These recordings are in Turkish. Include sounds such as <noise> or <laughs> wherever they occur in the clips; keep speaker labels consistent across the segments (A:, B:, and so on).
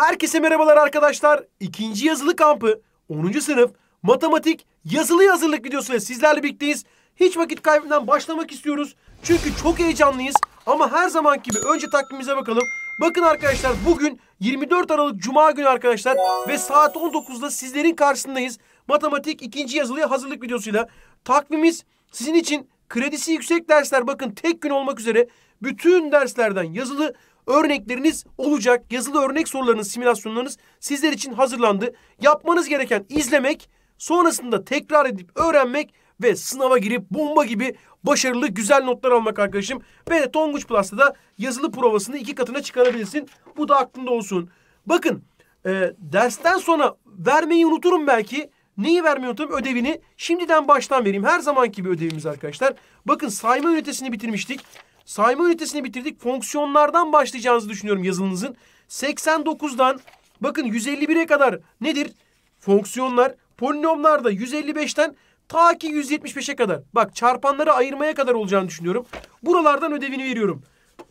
A: Herkese merhabalar arkadaşlar. İkinci yazılı kampı 10. sınıf matematik yazılı hazırlık videosuyla sizlerle birlikteyiz. Hiç vakit kaybetmeden başlamak istiyoruz. Çünkü çok heyecanlıyız. Ama her zaman gibi önce takvimimize bakalım. Bakın arkadaşlar bugün 24 Aralık Cuma günü arkadaşlar ve saat 19'da sizlerin karşısındayız. Matematik ikinci yazılıya hazırlık videosuyla. Takvimimiz sizin için kredisi yüksek dersler bakın tek gün olmak üzere bütün derslerden yazılı örnekleriniz olacak. Yazılı örnek sorularınız, simülasyonlarınız sizler için hazırlandı. Yapmanız gereken izlemek, sonrasında tekrar edip öğrenmek ve sınava girip bomba gibi başarılı güzel notlar almak arkadaşım. Ve Tonguç Plus'ta da yazılı provasını iki katına çıkarabilirsin. Bu da aklında olsun. Bakın e, dersten sonra vermeyi unuturum belki. Neyi vermeyi unuturum? Ödevini. Şimdiden baştan vereyim. Her zamanki bir ödevimiz arkadaşlar. Bakın sayma ünitesini bitirmiştik sayma ünitesini bitirdik. Fonksiyonlardan başlayacağınızı düşünüyorum yazılınızın. 89'dan bakın 151'e kadar nedir? Fonksiyonlar. Polinomlar da 155'ten ta ki 175'e kadar. Bak çarpanları ayırmaya kadar olacağını düşünüyorum. Buralardan ödevini veriyorum.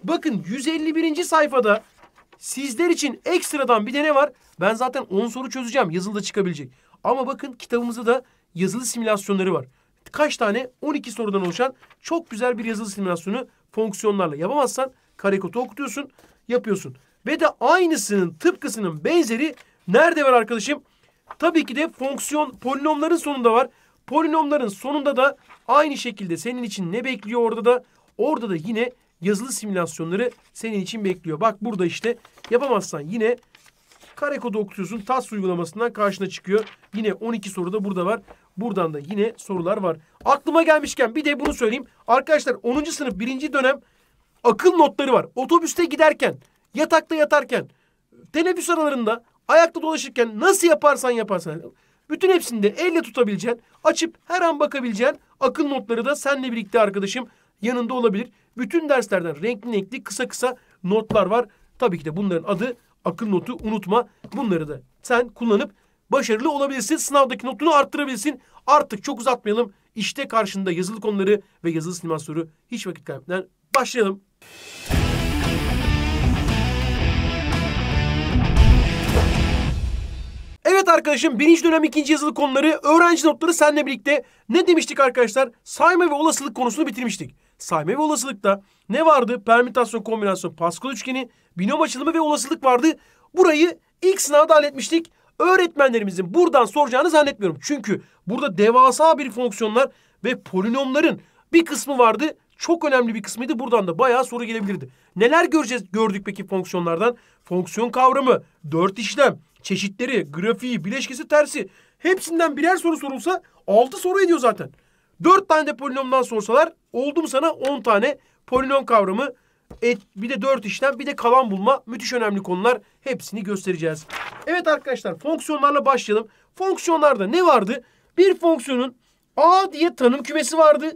A: Bakın 151. sayfada sizler için ekstradan bir de ne var? Ben zaten 10 soru çözeceğim. Yazılıda çıkabilecek. Ama bakın kitabımızda da yazılı simülasyonları var. Kaç tane? 12 sorudan oluşan çok güzel bir yazılı simülasyonu fonksiyonlarla yapamazsan karekotu okutuyorsun, yapıyorsun. Ve de aynısının tıpkısının benzeri nerede var arkadaşım? Tabii ki de fonksiyon polinomların sonunda var. Polinomların sonunda da aynı şekilde senin için ne bekliyor orada da? Orada da yine yazılı simülasyonları senin için bekliyor. Bak burada işte yapamazsan yine kare kodu okutuyorsun. TAS uygulamasından karşına çıkıyor. Yine 12 soru da burada var. Buradan da yine sorular var. Aklıma gelmişken bir de bunu söyleyeyim. Arkadaşlar 10. sınıf 1. dönem akıl notları var. Otobüste giderken, yatakta yatarken, teneffüs aralarında, ayakta dolaşırken nasıl yaparsan yaparsan. Bütün hepsinde elle tutabileceğin, açıp her an bakabileceğin akıl notları da seninle birlikte arkadaşım yanında olabilir. Bütün derslerden renkli renkli kısa kısa notlar var. Tabii ki de bunların adı akıl notu unutma. Bunları da sen kullanıp başarılı olabilsin, sınavdaki notunu arttırabilsin. Artık çok uzatmayalım. İşte karşında yazılı konuları ve yazılı soru hiç vakit kaybetmeden başlayalım. Evet arkadaşım birinci dönem ikinci yazılı konuları öğrenci notları seninle birlikte ne demiştik arkadaşlar? Sayma ve olasılık konusunu bitirmiştik. Sayma ve olasılıkta ne vardı? Permütasyon, kombinasyon, Pascal üçgeni, binom açılımı ve olasılık vardı. Burayı ilk sınavda halletmiştik öğretmenlerimizin buradan soracağını zannetmiyorum. Çünkü burada devasa bir fonksiyonlar ve polinomların bir kısmı vardı. Çok önemli bir kısmıydı. Buradan da bayağı soru gelebilirdi. Neler göreceğiz gördük peki fonksiyonlardan? Fonksiyon kavramı, dört işlem, çeşitleri, grafiği, bileşkesi, tersi. Hepsinden birer soru sorulsa altı soru ediyor zaten. Dört tane de polinomdan sorsalar oldum sana on tane polinom kavramı et, bir de dört işlem, bir de kalan bulma müthiş önemli konular. Hepsini göstereceğiz. Evet arkadaşlar fonksiyonlarla başlayalım. Fonksiyonlarda ne vardı? Bir fonksiyonun A diye tanım kümesi vardı.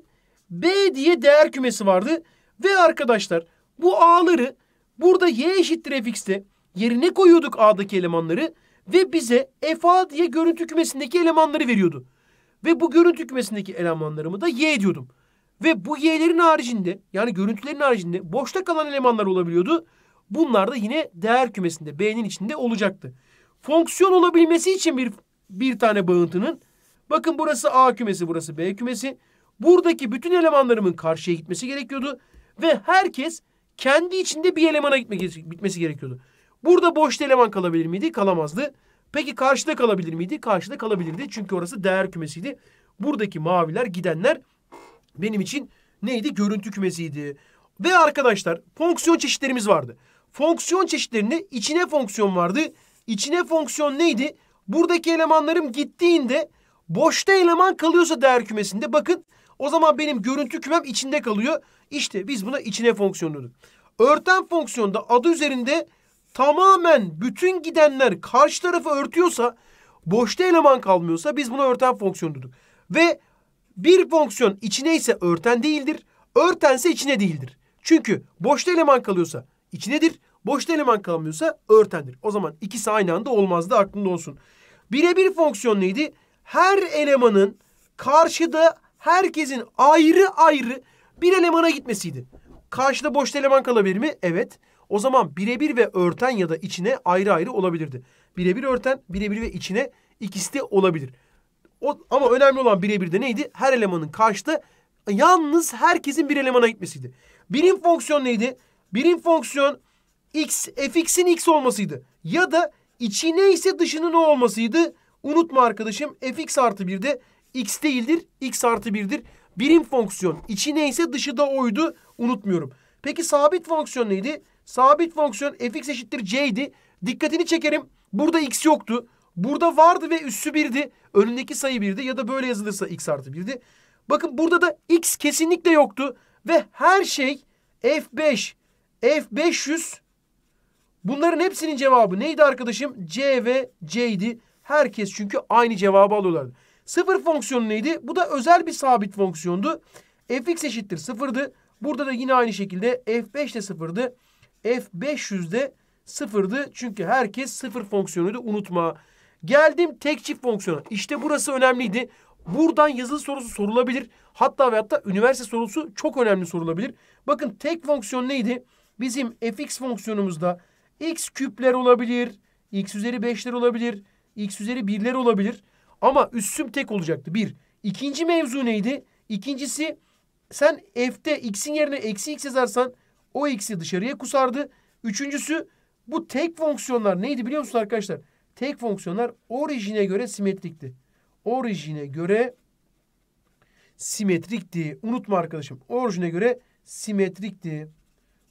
A: B diye değer kümesi vardı. Ve arkadaşlar bu A'ları burada y eşittir fx'te yerine koyuyorduk A'daki elemanları ve bize FA diye görüntü kümesindeki elemanları veriyordu. Ve bu görüntü kümesindeki elemanlarımı da y diyordum. Ve bu y'lerin haricinde yani görüntülerin haricinde boşta kalan elemanlar olabiliyordu. Bunlar da yine değer kümesinde b'nin içinde olacaktı. Fonksiyon olabilmesi için bir bir tane bağıntının bakın burası a kümesi burası b kümesi. Buradaki bütün elemanlarımın karşıya gitmesi gerekiyordu. Ve herkes kendi içinde bir elemana gitmesi gerekiyordu. Burada boş eleman kalabilir miydi? Kalamazdı. Peki karşıda kalabilir miydi? Karşıda kalabilirdi. Çünkü orası değer kümesiydi. Buradaki maviler gidenler benim için neydi? Görüntü kümesiydi. Ve arkadaşlar fonksiyon çeşitlerimiz vardı. Fonksiyon çeşitlerinde içine fonksiyon vardı. İçine fonksiyon neydi? Buradaki elemanlarım gittiğinde boşta eleman kalıyorsa değer kümesinde bakın o zaman benim görüntü kümem içinde kalıyor. İşte biz buna içine fonksiyon dedik Örten fonksiyonda adı üzerinde tamamen bütün gidenler karşı tarafı örtüyorsa boşta eleman kalmıyorsa biz buna örten fonksiyon dedik Ve bir fonksiyon içine ise örten değildir. Örtense içine değildir. Çünkü boşta eleman kalıyorsa içinedir. Boşta eleman kalmıyorsa örtendir. O zaman ikisi aynı anda olmazdı aklında olsun. Birebir fonksiyon neydi? Her elemanın karşıda herkesin ayrı ayrı bir elemana gitmesiydi. Karşıda boşta eleman kalabilir mi? Evet. O zaman birebir ve örten ya da içine ayrı ayrı olabilirdi. Birebir örten, birebir ve içine ikisi de olabilir. O, ama önemli olan birebir de neydi? Her elemanın karşıda yalnız herkesin bir elemana gitmesiydi. Birim fonksiyon neydi? Birim fonksiyon x, fx'in x olmasıydı. Ya da içi neyse dışının ne olmasıydı? Unutma arkadaşım fx artı 1 de x değildir, x artı 1'dir. Birim fonksiyon içi neyse dışı da oydu. Unutmuyorum. Peki sabit fonksiyon neydi? Sabit fonksiyon fx eşittir c'ydi. Dikkatini çekerim. Burada x yoktu. Burada vardı ve üssü birdi. Önündeki sayı birdi ya da böyle yazılırsa x artı birdi. Bakın burada da x kesinlikle yoktu. Ve her şey F5, F500 bunların hepsinin cevabı neydi arkadaşım? C ve C'ydi. Herkes çünkü aynı cevabı alıyorlardı. Sıfır fonksiyonu neydi? Bu da özel bir sabit fonksiyondu. fx eşittir sıfırdı. Burada da yine aynı şekilde f5 de sıfırdı. f500 de sıfırdı. Çünkü herkes sıfır fonksiyonuydu unutma. Geldim tek çift fonksiyona. İşte burası önemliydi. Buradan yazılı sorusu sorulabilir. Hatta ve hatta üniversite sorusu çok önemli sorulabilir. Bakın tek fonksiyon neydi? Bizim fx fonksiyonumuzda x küpler olabilir, x üzeri 5'ler olabilir, x üzeri 1'ler olabilir. Ama üssüm tek olacaktı. Bir. İkinci mevzu neydi? İkincisi sen f'te x'in yerine eksi x yazarsan o x'i dışarıya kusardı. Üçüncüsü bu tek fonksiyonlar neydi biliyor musunuz arkadaşlar? tek fonksiyonlar orijine göre simetrikti. Orijine göre simetrikti. Unutma arkadaşım. Orijine göre simetrikti.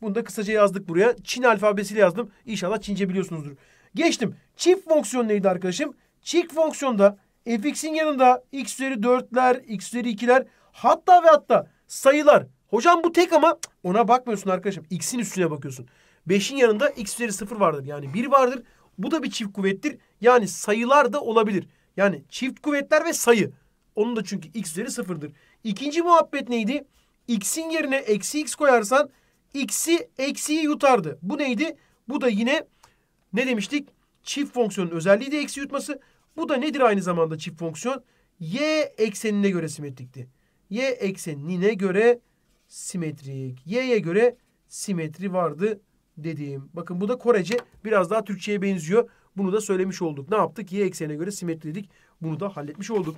A: Bunu da kısaca yazdık buraya. Çin alfabesiyle yazdım. İnşallah Çince biliyorsunuzdur. Geçtim. Çift fonksiyon neydi arkadaşım? Çift fonksiyonda fx'in yanında x üzeri 4'ler, x üzeri 2'ler hatta ve hatta sayılar. Hocam bu tek ama ona bakmıyorsun arkadaşım. X'in üstüne bakıyorsun. 5'in yanında x üzeri 0 vardır. Yani 1 vardır. Bu da bir çift kuvvettir. Yani sayılar da olabilir. Yani çift kuvvetler ve sayı. Onun da çünkü x üzeri sıfırdır. İkinci muhabbet neydi? X'in yerine eksi x koyarsan x'i eksiyi yutardı. Bu neydi? Bu da yine ne demiştik? Çift fonksiyonun özelliği de eksi yutması. Bu da nedir aynı zamanda çift fonksiyon? Y eksenine göre simetrikti. Y eksenine göre simetrik. Y'ye göre simetri vardı dediğim. Bakın bu da Korece biraz daha Türkçe'ye benziyor. Bunu da söylemiş olduk. Ne yaptık? Y eksenine göre simetriledik. Bunu da halletmiş olduk.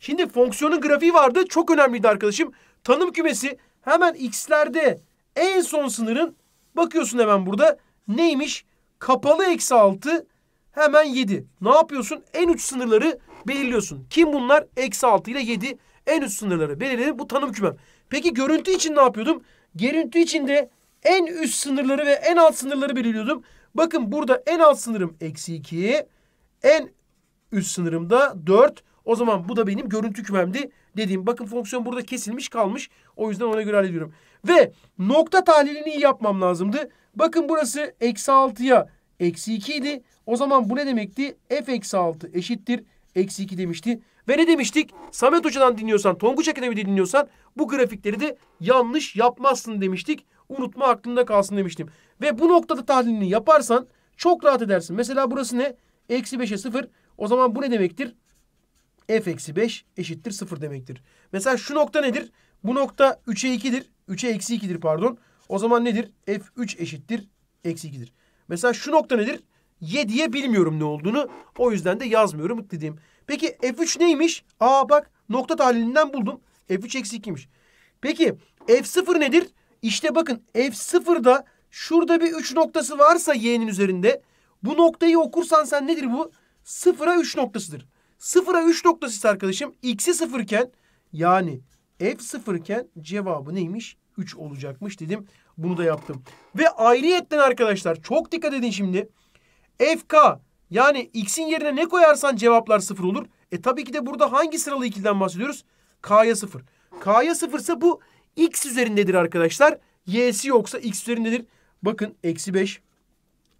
A: Şimdi fonksiyonun grafiği vardı. Çok önemliydi arkadaşım. Tanım kümesi hemen x'lerde en son sınırın bakıyorsun hemen burada. Neymiş? Kapalı eksi 6 hemen 7. Ne yapıyorsun? En üç sınırları belirliyorsun. Kim bunlar? Eksi 6 ile 7 en üst sınırları belirledim. Bu tanım kümem. Peki görüntü için ne yapıyordum? Görüntü için de en üst sınırları ve en alt sınırları belirliyordum. Bakın burada en alt sınırım eksi 2. En üst sınırım da 4. O zaman bu da benim görüntü kümemdi dediğim. Bakın fonksiyon burada kesilmiş kalmış. O yüzden ona göre hallediyorum. Ve nokta tahlilini yapmam lazımdı. Bakın burası eksi 6'ya eksi 2 idi. O zaman bu ne demekti? F eksi 6 eşittir. Eksi 2 demişti. Ve ne demiştik? Samet Hoca'dan dinliyorsan, Tonguç Akademi'de dinliyorsan bu grafikleri de yanlış yapmazsın demiştik unutma aklında kalsın demiştim. Ve bu noktada tahlilini yaparsan çok rahat edersin. Mesela burası ne? Eksi 5'e 0. O zaman bu ne demektir? f eksi 5 eşittir 0 demektir. Mesela şu nokta nedir? Bu nokta 3'e 2'dir. 3'e eksi 2'dir pardon. O zaman nedir? f3 eşittir eksi 2'dir. Mesela şu nokta nedir? Y diye bilmiyorum ne olduğunu. O yüzden de yazmıyorum dediğim. Peki f3 neymiş? Aa bak nokta tahlilinden buldum. f3 eksi 2'ymiş. Peki f0 nedir? İşte bakın F0'da şurada bir 3 noktası varsa y'nin üzerinde bu noktayı okursan sen nedir bu? 0'a 3 noktasıdır. 0'a 3 noktası ise arkadaşım x'i 0 iken yani f0 iken cevabı neymiş? 3 olacakmış dedim. Bunu da yaptım. Ve ayrıyetten arkadaşlar çok dikkat edin şimdi. fk yani x'in yerine ne koyarsan cevaplar 0 olur. E tabii ki de burada hangi sıralı ikilden bahsediyoruz? k'ya 0. k'ya 0 ise bu X üzerindedir arkadaşlar. Y'si yoksa X üzerindedir. Bakın eksi 5,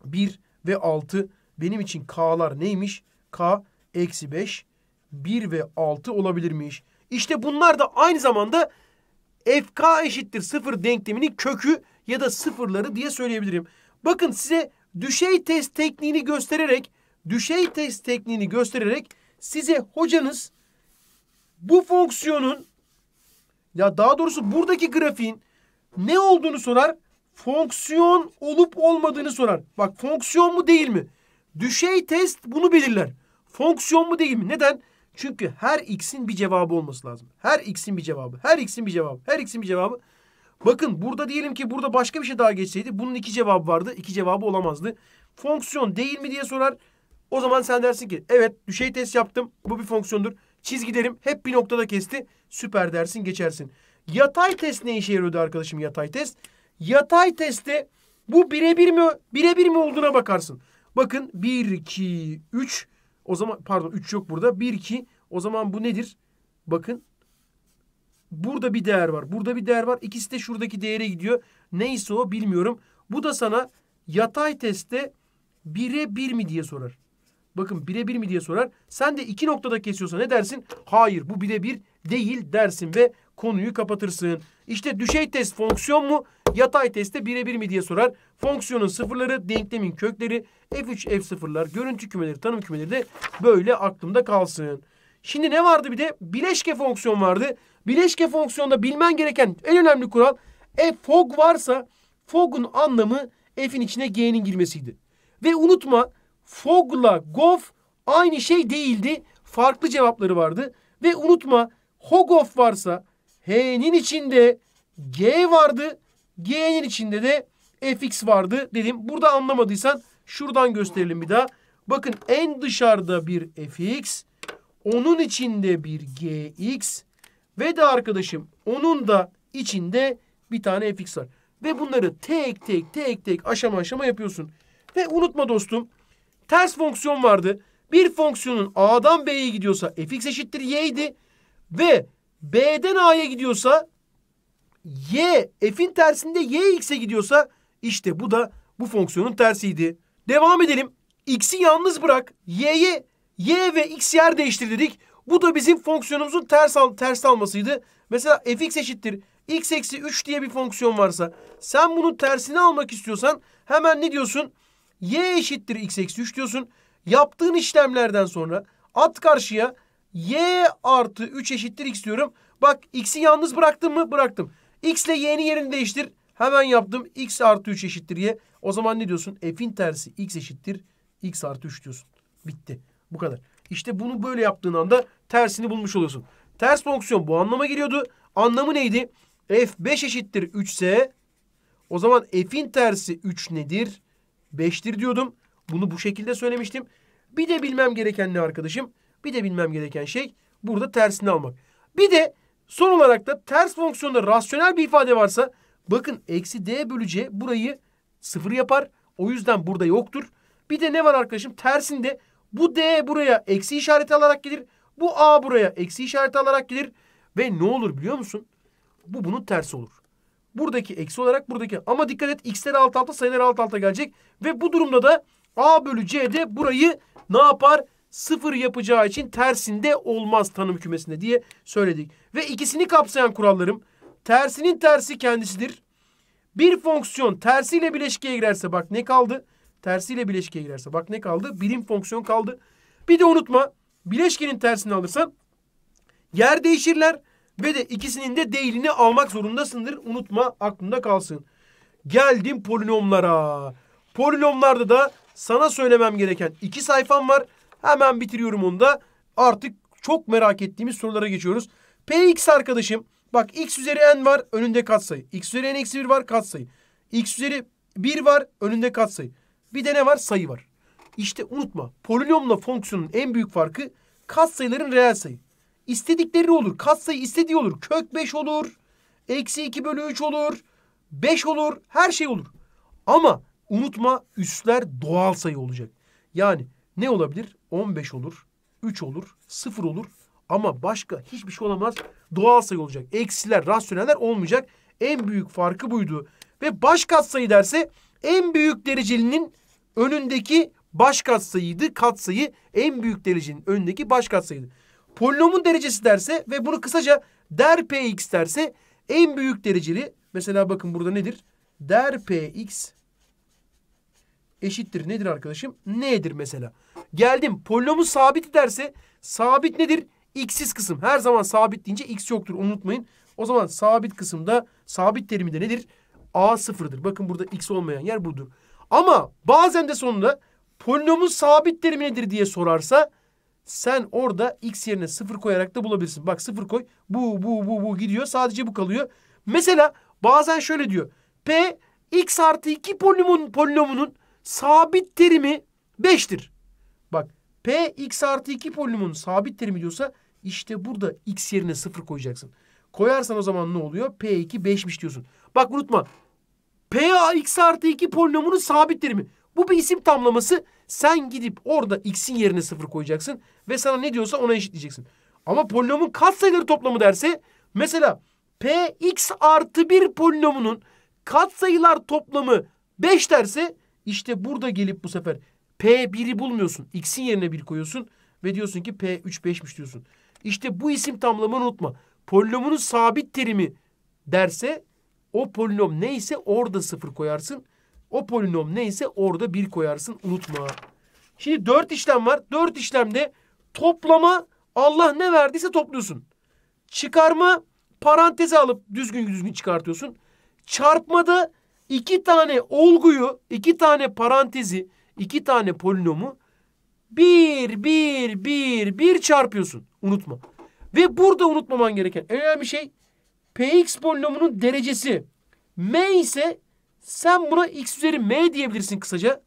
A: 1 ve 6 benim için K'lar neymiş? K eksi 5, 1 ve 6 olabilirmiş. İşte bunlar da aynı zamanda FK eşittir 0 denkleminin kökü ya da sıfırları diye söyleyebilirim. Bakın size düşey test tekniğini göstererek düşey test tekniğini göstererek size hocanız bu fonksiyonun ya daha doğrusu buradaki grafiğin ne olduğunu sorar. Fonksiyon olup olmadığını sorar. Bak fonksiyon mu değil mi? Düşey test bunu belirler. Fonksiyon mu değil mi? Neden? Çünkü her x'in bir cevabı olması lazım. Her x'in bir cevabı. Her x'in bir cevabı. Her x'in bir cevabı. Bakın burada diyelim ki burada başka bir şey daha geçseydi. Bunun iki cevabı vardı. İki cevabı olamazdı. Fonksiyon değil mi diye sorar. O zaman sen dersin ki evet düşey test yaptım. Bu bir fonksiyondur. Çizgilerim hep bir noktada kesti. Süper dersin geçersin. Yatay test ne işe yarıyordu arkadaşım yatay test? Yatay testte bu birebir mi birebir mi olduğuna bakarsın. Bakın 1 2 3 o zaman pardon 3 yok burada. 1 2 o zaman bu nedir? Bakın burada bir değer var. Burada bir değer var. İkisi de şuradaki değere gidiyor. Neyse o bilmiyorum. Bu da sana yatay testte birebir mi diye sorar. Bakın birebir mi diye sorar. Sen de iki noktada kesiyorsa ne dersin? Hayır bu birebir değil dersin ve konuyu kapatırsın. İşte düşey test fonksiyon mu? Yatay testte birebir mi diye sorar. Fonksiyonun sıfırları, denklemin kökleri, F3, F0'lar, görüntü kümeleri, tanım kümeleri de böyle aklımda kalsın. Şimdi ne vardı bir de? Bileşke fonksiyon vardı. Bileşke fonksiyonda bilmen gereken en önemli kural e fog varsa fog'un anlamı f'in içine g'nin girmesiydi. Ve unutma Fog'la Goff aynı şey değildi. Farklı cevapları vardı. Ve unutma Hogoff varsa H'nin içinde G vardı. G'nin içinde de fx vardı dedim. Burada anlamadıysan şuradan gösterelim bir daha. Bakın en dışarıda bir fx, onun içinde bir gx ve de arkadaşım onun da içinde bir tane fx var. Ve bunları tek tek tek tek aşama aşama yapıyorsun. Ve unutma dostum ters fonksiyon vardı. Bir fonksiyonun A'dan B'ye gidiyorsa fx eşittir y idi. Ve B'den A'ya gidiyorsa y f'in tersinde y x'e gidiyorsa işte bu da bu fonksiyonun tersiydi. Devam edelim. X'i yalnız bırak. Y'ye y ve x yer değiştir dedik. Bu da bizim fonksiyonumuzun ters, al, ters almasıydı. Mesela fx eşittir x eksi 3 diye bir fonksiyon varsa sen bunun tersini almak istiyorsan hemen ne diyorsun? y eşittir x eksi 3 diyorsun. Yaptığın işlemlerden sonra at karşıya y artı 3 eşittir x diyorum. Bak x'i yalnız bıraktım mı? Bıraktım. x ile y'nin yerini değiştir. Hemen yaptım. x artı 3 eşittir y. O zaman ne diyorsun? f'in tersi x eşittir x artı 3 diyorsun. Bitti. Bu kadar. İşte bunu böyle yaptığın anda tersini bulmuş oluyorsun. Ters fonksiyon bu anlama geliyordu. Anlamı neydi? f5 eşittir 3 ise o zaman f'in tersi 3 nedir? 5'tir diyordum. Bunu bu şekilde söylemiştim. Bir de bilmem gereken ne arkadaşım? Bir de bilmem gereken şey burada tersini almak. Bir de son olarak da ters fonksiyonda rasyonel bir ifade varsa bakın eksi d bölü c burayı sıfır yapar. O yüzden burada yoktur. Bir de ne var arkadaşım? Tersinde bu d buraya eksi işareti alarak gelir. Bu a buraya eksi işareti alarak gelir. Ve ne olur biliyor musun? Bu bunun tersi olur. Buradaki eksi olarak buradaki. Ama dikkat et x'ler alt alta sayılar alt alta gelecek. Ve bu durumda da a bölü c'de burayı ne yapar? Sıfır yapacağı için tersinde olmaz tanım kümesinde diye söyledik. Ve ikisini kapsayan kurallarım. Tersinin tersi kendisidir. Bir fonksiyon tersiyle bileşkiye girerse bak ne kaldı? Tersiyle bileşkiye girerse bak ne kaldı? Birim fonksiyon kaldı. Bir de unutma bileşkenin tersini alırsan yer değişirler. Ve de ikisinin de değilini almak zorundasındır. Unutma aklında kalsın. Geldim polinomlara. Polinomlarda da sana söylemem gereken iki sayfam var. Hemen bitiriyorum onu da. Artık çok merak ettiğimiz sorulara geçiyoruz. Px arkadaşım. Bak x üzeri n var önünde katsayı. x üzeri n eksi 1 var katsayı. x üzeri 1 var önünde katsayı. Bir de ne var? Sayı var. İşte unutma polinomla fonksiyonun en büyük farkı katsayıların reel sayı. İstedikleri olur. Katsayı istediği olur. Kök 5 olur. Eksi 2 bölü 3 olur. 5 olur. Her şey olur. Ama unutma üstler doğal sayı olacak. Yani ne olabilir? 15 olur. 3 olur. 0 olur. Ama başka hiçbir şey olamaz. Doğal sayı olacak. Eksiler, rasyoneller olmayacak. En büyük farkı buydu. Ve baş sayı derse en büyük derecelinin önündeki baş katsayıydı. Katsayı en büyük derecenin önündeki baş sayıydı. Polinomun derecesi derse ve bunu kısaca der px derse en büyük dereceli mesela bakın burada nedir? Der px eşittir nedir arkadaşım? N'dir mesela. Geldim polinomu sabit derse sabit nedir? X'siz kısım. Her zaman sabit deyince X yoktur unutmayın. O zaman sabit kısımda sabit terimi de nedir? A sıfırdır. Bakın burada X olmayan yer budur. Ama bazen de sonunda polinomun sabit terimi nedir diye sorarsa sen orada x yerine sıfır koyarak da bulabilirsin. Bak sıfır koy. Bu bu bu bu gidiyor. Sadece bu kalıyor. Mesela bazen şöyle diyor. P x artı 2 polinomun, polinomunun sabit terimi 5'tir. Bak P x artı 2 polinomun sabit terimi diyorsa işte burada x yerine sıfır koyacaksın. Koyarsan o zaman ne oluyor? P2 5'miş diyorsun. Bak unutma. P x artı 2 polinomunun sabit terimi. Bu bir isim tamlaması. Sen gidip orada x'in yerine sıfır koyacaksın ve sana ne diyorsa ona eşitleyeceksin. Ama polinomun katsayıları toplamı derse mesela px artı 1 polinomunun katsayılar toplamı 5 derse işte burada gelip bu sefer p1'i bulmuyorsun. x'in yerine 1 koyuyorsun ve diyorsun ki p3 5'miş diyorsun. İşte bu isim tamlamanı unutma. Polinomunun sabit terimi derse o polinom neyse orada sıfır koyarsın o polinom neyse orada bir koyarsın unutma. Şimdi dört işlem var. Dört işlemde toplama Allah ne verdiyse topluyorsun. Çıkarma paranteze alıp düzgün düzgün çıkartıyorsun. Çarpmada iki tane olguyu, iki tane parantezi, iki tane polinomu bir, bir, bir, bir çarpıyorsun. Unutma. Ve burada unutmaman gereken en önemli şey px polinomunun derecesi m ise sen buna x üzeri m diyebilirsin kısaca.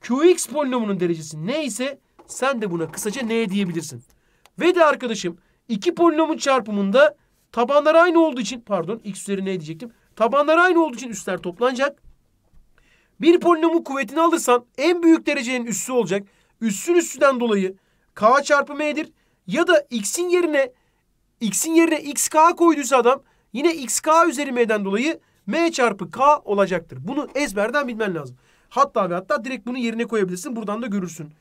A: Qx polinomunun derecesi neyse sen de buna kısaca n diyebilirsin. Ve de arkadaşım iki polinomun çarpımında tabanlar aynı olduğu için pardon x üzeri n diyecektim. Tabanlar aynı olduğu için üstler toplanacak. Bir polinomun kuvvetini alırsan en büyük derecenin üssü olacak. Üssün üssüden dolayı k çarpı m'dir. Ya da x'in yerine x'in yerine xk koyduysa adam yine xk üzeri m'den dolayı M çarpı K olacaktır. Bunu ezberden bilmen lazım. Hatta ve hatta direkt bunun yerine koyabilirsin. Buradan da görürsün.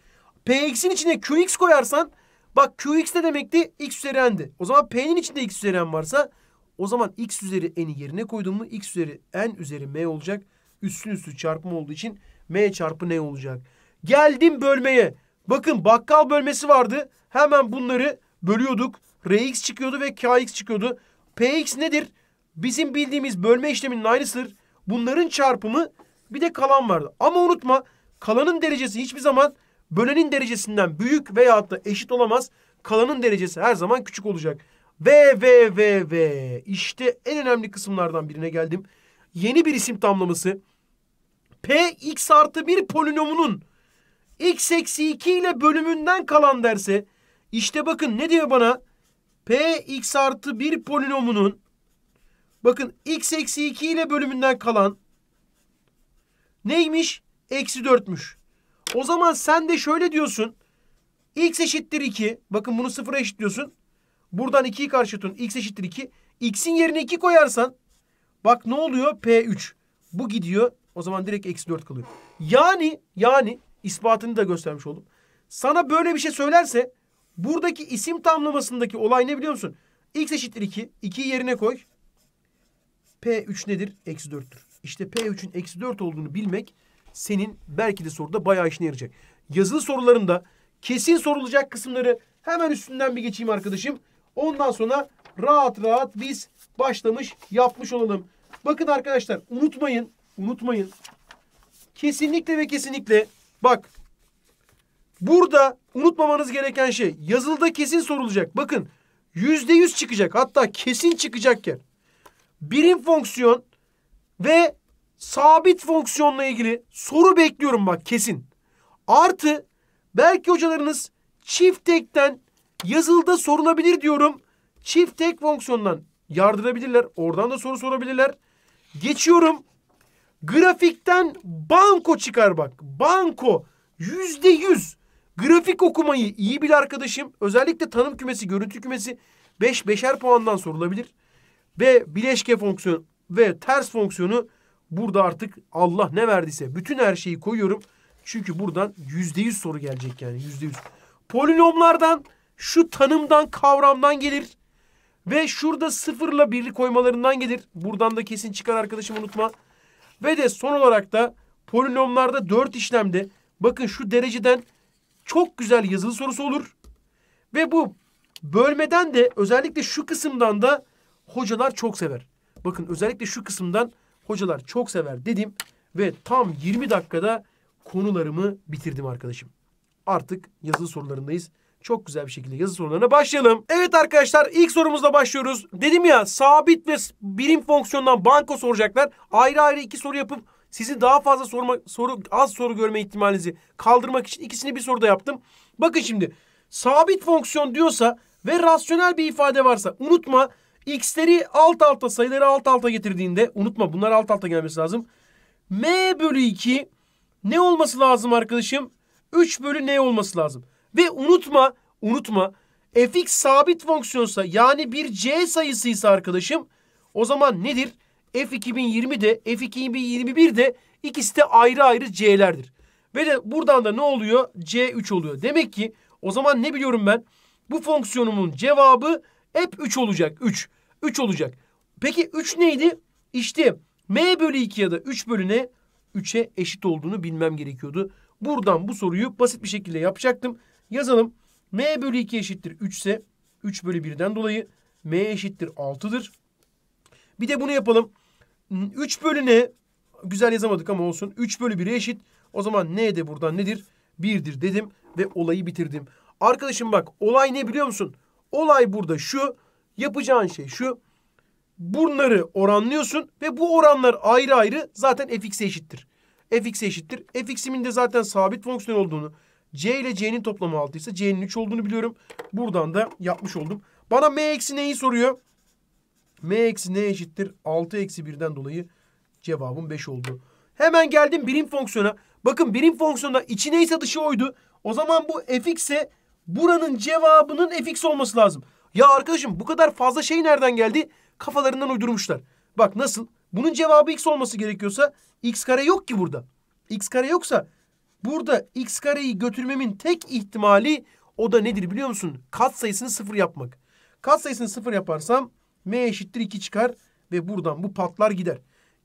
A: Px'in içine Qx koyarsan bak Qx ne demekti? X üzeri n'di. O zaman P'nin içinde X üzeri n varsa o zaman X üzeri n'i yerine koydum mu X üzeri n üzeri M olacak. Üstün üstü çarpma olduğu için M çarpı N olacak. Geldim bölmeye. Bakın bakkal bölmesi vardı. Hemen bunları bölüyorduk. Rx çıkıyordu ve Kx çıkıyordu. Px nedir? bizim bildiğimiz bölme işleminin aynısıdır. Bunların çarpımı bir de kalan vardı. Ama unutma kalanın derecesi hiçbir zaman bölenin derecesinden büyük veya da eşit olamaz. Kalanın derecesi her zaman küçük olacak. Ve ve ve ve işte en önemli kısımlardan birine geldim. Yeni bir isim tamlaması. P x artı bir polinomunun x eksi 2 ile bölümünden kalan derse işte bakın ne diyor bana? P x artı bir polinomunun Bakın x eksi 2 ile bölümünden kalan neymiş? Eksi 4'müş. O zaman sen de şöyle diyorsun. x eşittir 2. Bakın bunu sıfıra eşitliyorsun. Buradan 2'yi karşıtın. x eşittir 2. x'in yerine 2 koyarsan bak ne oluyor? p3. Bu gidiyor. O zaman direkt eksi 4 kalıyor. Yani yani ispatını da göstermiş oldum. Sana böyle bir şey söylerse buradaki isim tamlamasındaki olay ne biliyor musun? x eşittir 2. 2'yi yerine koy. P3 nedir? Eksi 4'tür. İşte P3'ün eksi 4 olduğunu bilmek senin belki de soruda bayağı işine yarayacak. Yazılı sorularında kesin sorulacak kısımları hemen üstünden bir geçeyim arkadaşım. Ondan sonra rahat rahat biz başlamış yapmış olalım. Bakın arkadaşlar unutmayın, unutmayın. Kesinlikle ve kesinlikle bak burada unutmamanız gereken şey yazılıda kesin sorulacak. Bakın yüzde yüz çıkacak hatta kesin çıkacakken birim fonksiyon ve sabit fonksiyonla ilgili soru bekliyorum bak kesin. Artı belki hocalarınız çift tekten yazılıda sorulabilir diyorum. Çift tek fonksiyondan yardırabilirler. Oradan da soru sorabilirler. Geçiyorum. Grafikten banko çıkar bak. Banko. Yüzde yüz. Grafik okumayı iyi bil arkadaşım. Özellikle tanım kümesi, görüntü kümesi 5 beş, 5'er puandan sorulabilir ve bileşke fonksiyon ve ters fonksiyonu burada artık Allah ne verdiyse bütün her şeyi koyuyorum. Çünkü buradan yüzde yüz soru gelecek yani yüzde yüz. Polinomlardan şu tanımdan kavramdan gelir. Ve şurada sıfırla birlik koymalarından gelir. Buradan da kesin çıkar arkadaşım unutma. Ve de son olarak da polinomlarda dört işlemde bakın şu dereceden çok güzel yazılı sorusu olur. Ve bu bölmeden de özellikle şu kısımdan da hocalar çok sever. Bakın özellikle şu kısımdan hocalar çok sever dedim ve tam 20 dakikada konularımı bitirdim arkadaşım. Artık yazılı sorularındayız. Çok güzel bir şekilde yazı sorularına başlayalım. Evet arkadaşlar ilk sorumuzla başlıyoruz. Dedim ya sabit ve birim fonksiyondan banko soracaklar. Ayrı ayrı iki soru yapıp sizin daha fazla sorma, soru az soru görme ihtimalinizi kaldırmak için ikisini bir soruda yaptım. Bakın şimdi sabit fonksiyon diyorsa ve rasyonel bir ifade varsa unutma X'leri alt alta sayıları alt alta getirdiğinde unutma bunlar alt alta gelmesi lazım. M bölü 2 ne olması lazım arkadaşım? 3 bölü n olması lazım. Ve unutma unutma fx sabit fonksiyonsa yani bir c sayısıysa arkadaşım o zaman nedir? f 2020 de f 2021 de ikisi de ayrı ayrı c'lerdir. Ve de buradan da ne oluyor? c3 oluyor. Demek ki o zaman ne biliyorum ben? Bu fonksiyonumun cevabı hep 3 olacak. 3. 3 olacak. Peki 3 neydi? İşte m bölü 2 ya da 3 bölü ne? 3'e eşit olduğunu bilmem gerekiyordu. Buradan bu soruyu basit bir şekilde yapacaktım. Yazalım. m bölü 2 eşittir 3 ise 3 bölü 1'den dolayı m eşittir 6'dır. Bir de bunu yapalım. 3 bölü ne? Güzel yazamadık ama olsun. 3 bölü 1'e eşit. O zaman n de buradan nedir? 1'dir dedim ve olayı bitirdim. Arkadaşım bak olay ne biliyor musun? Olay burada şu. Yapacağın şey şu. Bunları oranlıyorsun ve bu oranlar ayrı ayrı zaten fx'e eşittir. fx e eşittir. fx'imin de zaten sabit fonksiyon olduğunu, c ile c'nin toplamı 6 ise c'nin 3 olduğunu biliyorum. Buradan da yapmış oldum. Bana m eksi neyi soruyor? m eksi ne eşittir? 6 eksi 1'den dolayı cevabım 5 oldu. Hemen geldim birim fonksiyona. Bakın birim fonksiyonda içi neyse dışı oydu. O zaman bu fx'e buranın cevabının fx olması lazım. Ya arkadaşım bu kadar fazla şey nereden geldi? Kafalarından uydurmuşlar. Bak nasıl? Bunun cevabı x olması gerekiyorsa x kare yok ki burada. x kare yoksa burada x kareyi götürmemin tek ihtimali o da nedir biliyor musun? Kat sayısını sıfır yapmak. Kat sayısını sıfır yaparsam m eşittir 2 çıkar ve buradan bu patlar gider.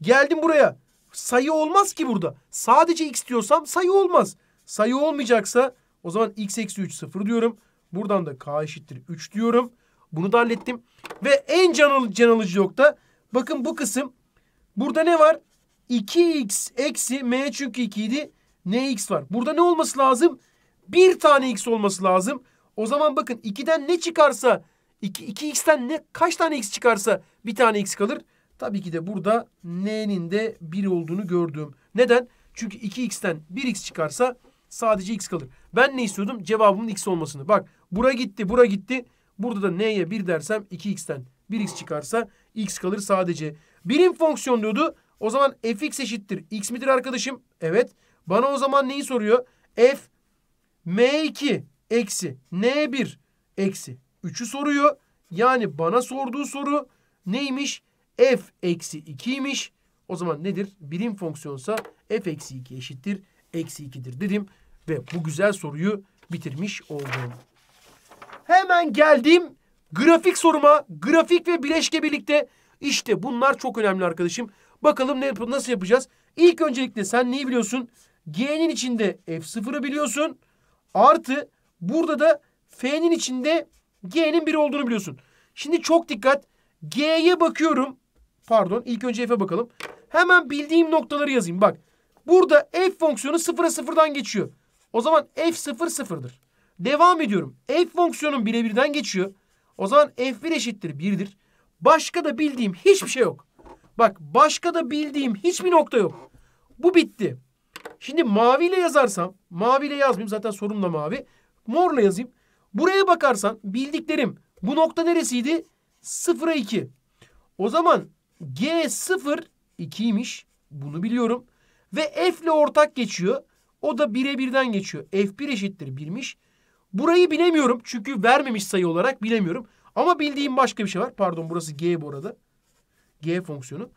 A: Geldim buraya. Sayı olmaz ki burada. Sadece x diyorsam sayı olmaz. Sayı olmayacaksa o zaman x eksi 3 sıfır diyorum. Buradan da k eşittir 3 diyorum. Bunu da hallettim. Ve en can, can alıcı nokta bakın bu kısım. Burada ne var? 2x eksi m çünkü 2 idi. Ne x var? Burada ne olması lazım? Bir tane x olması lazım. O zaman bakın 2'den ne çıkarsa 2, 2x'ten ne kaç tane x çıkarsa bir tane x kalır. Tabii ki de burada n'nin de 1 olduğunu gördüm. Neden? Çünkü 2x'ten 1x çıkarsa sadece x kalır. Ben ne istiyordum? Cevabımın x olmasını. Bak bura gitti, bura gitti. Burada da n'ye 1 dersem 2x'ten 1x çıkarsa x kalır sadece. Birim fonksiyon diyordu. O zaman fx eşittir. x midir arkadaşım? Evet. Bana o zaman neyi soruyor? f m2 eksi n1 eksi 3'ü soruyor. Yani bana sorduğu soru neymiş? f eksi 2'ymiş. O zaman nedir? Birim fonksiyonsa f eksi 2 eşittir. Eksi 2'dir dedim. Ve bu güzel soruyu bitirmiş oldum. Hemen geldim grafik soruma. Grafik ve bileşke birlikte. İşte bunlar çok önemli arkadaşım. Bakalım ne nasıl yapacağız? İlk öncelikle sen neyi biliyorsun? G'nin içinde F0'ı biliyorsun. Artı burada da F'nin içinde G'nin biri olduğunu biliyorsun. Şimdi çok dikkat. G'ye bakıyorum. Pardon ilk önce F'e bakalım. Hemen bildiğim noktaları yazayım. Bak burada F fonksiyonu 0'a 0'dan geçiyor. O zaman F 0 0'dır. Devam ediyorum. F fonksiyonum bire birden geçiyor. O zaman F1 eşittir 1'dir. Başka da bildiğim hiçbir şey yok. Bak başka da bildiğim hiçbir nokta yok. Bu bitti. Şimdi maviyle yazarsam, maviyle yazmayayım zaten sorumla mavi. Morla yazayım. Buraya bakarsan bildiklerim bu nokta neresiydi? 0'a 2. O zaman G0 2'ymiş. Bunu biliyorum. Ve F ile ortak geçiyor. O da 1'e 1'den geçiyor. F1 eşittir 1'miş. Burayı bilemiyorum çünkü vermemiş sayı olarak bilemiyorum. Ama bildiğim başka bir şey var. Pardon burası G bu arada. G fonksiyonu.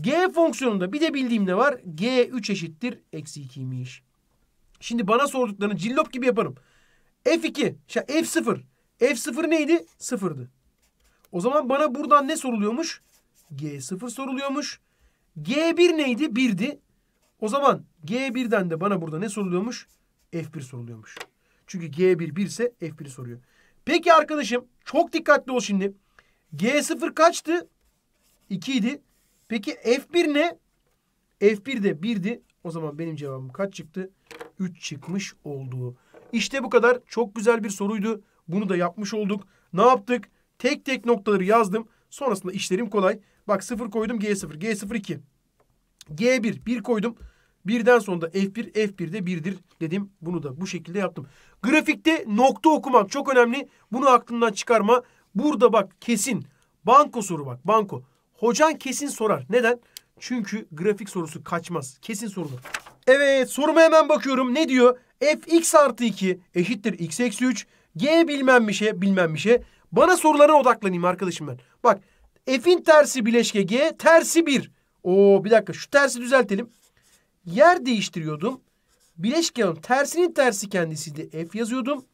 A: G fonksiyonunda bir de bildiğim ne var? G3 eşittir. Eksi 2'ymiş. Şimdi bana sorduklarını cillop gibi yaparım. F2, şey F0. F0 neydi? Sıfırdı. O zaman bana buradan ne soruluyormuş? G0 soruluyormuş. G1 neydi? 1'di. O zaman G1'den de bana burada ne soruluyormuş? F1 soruluyormuş. Çünkü G1 1 ise F1'i soruyor. Peki arkadaşım çok dikkatli ol şimdi. G0 kaçtı? 2 idi. Peki F1 ne? F1 de 1'di. O zaman benim cevabım kaç çıktı? 3 çıkmış oldu. İşte bu kadar. Çok güzel bir soruydu. Bunu da yapmış olduk. Ne yaptık? Tek tek noktaları yazdım. Sonrasında işlerim kolay. Bak 0 koydum G0. G0 2. G1 1 koydum. Birden sonra da F1, F1 de birdir dedim. Bunu da bu şekilde yaptım. Grafikte nokta okumak çok önemli. Bunu aklından çıkarma. Burada bak kesin. Banko soru bak banko. Hocan kesin sorar. Neden? Çünkü grafik sorusu kaçmaz. Kesin sorulur. Evet soruma hemen bakıyorum. Ne diyor? fx artı 2 eşittir x eksi 3. G bilmem bir şey bilmem bir şey. Bana sorulara odaklanayım arkadaşım ben. Bak f'in tersi bileşke G tersi 1. Oo bir dakika şu tersi düzeltelim yer değiştiriyordum. Bileşkenin tersinin tersi kendisiydi. F yazıyordum.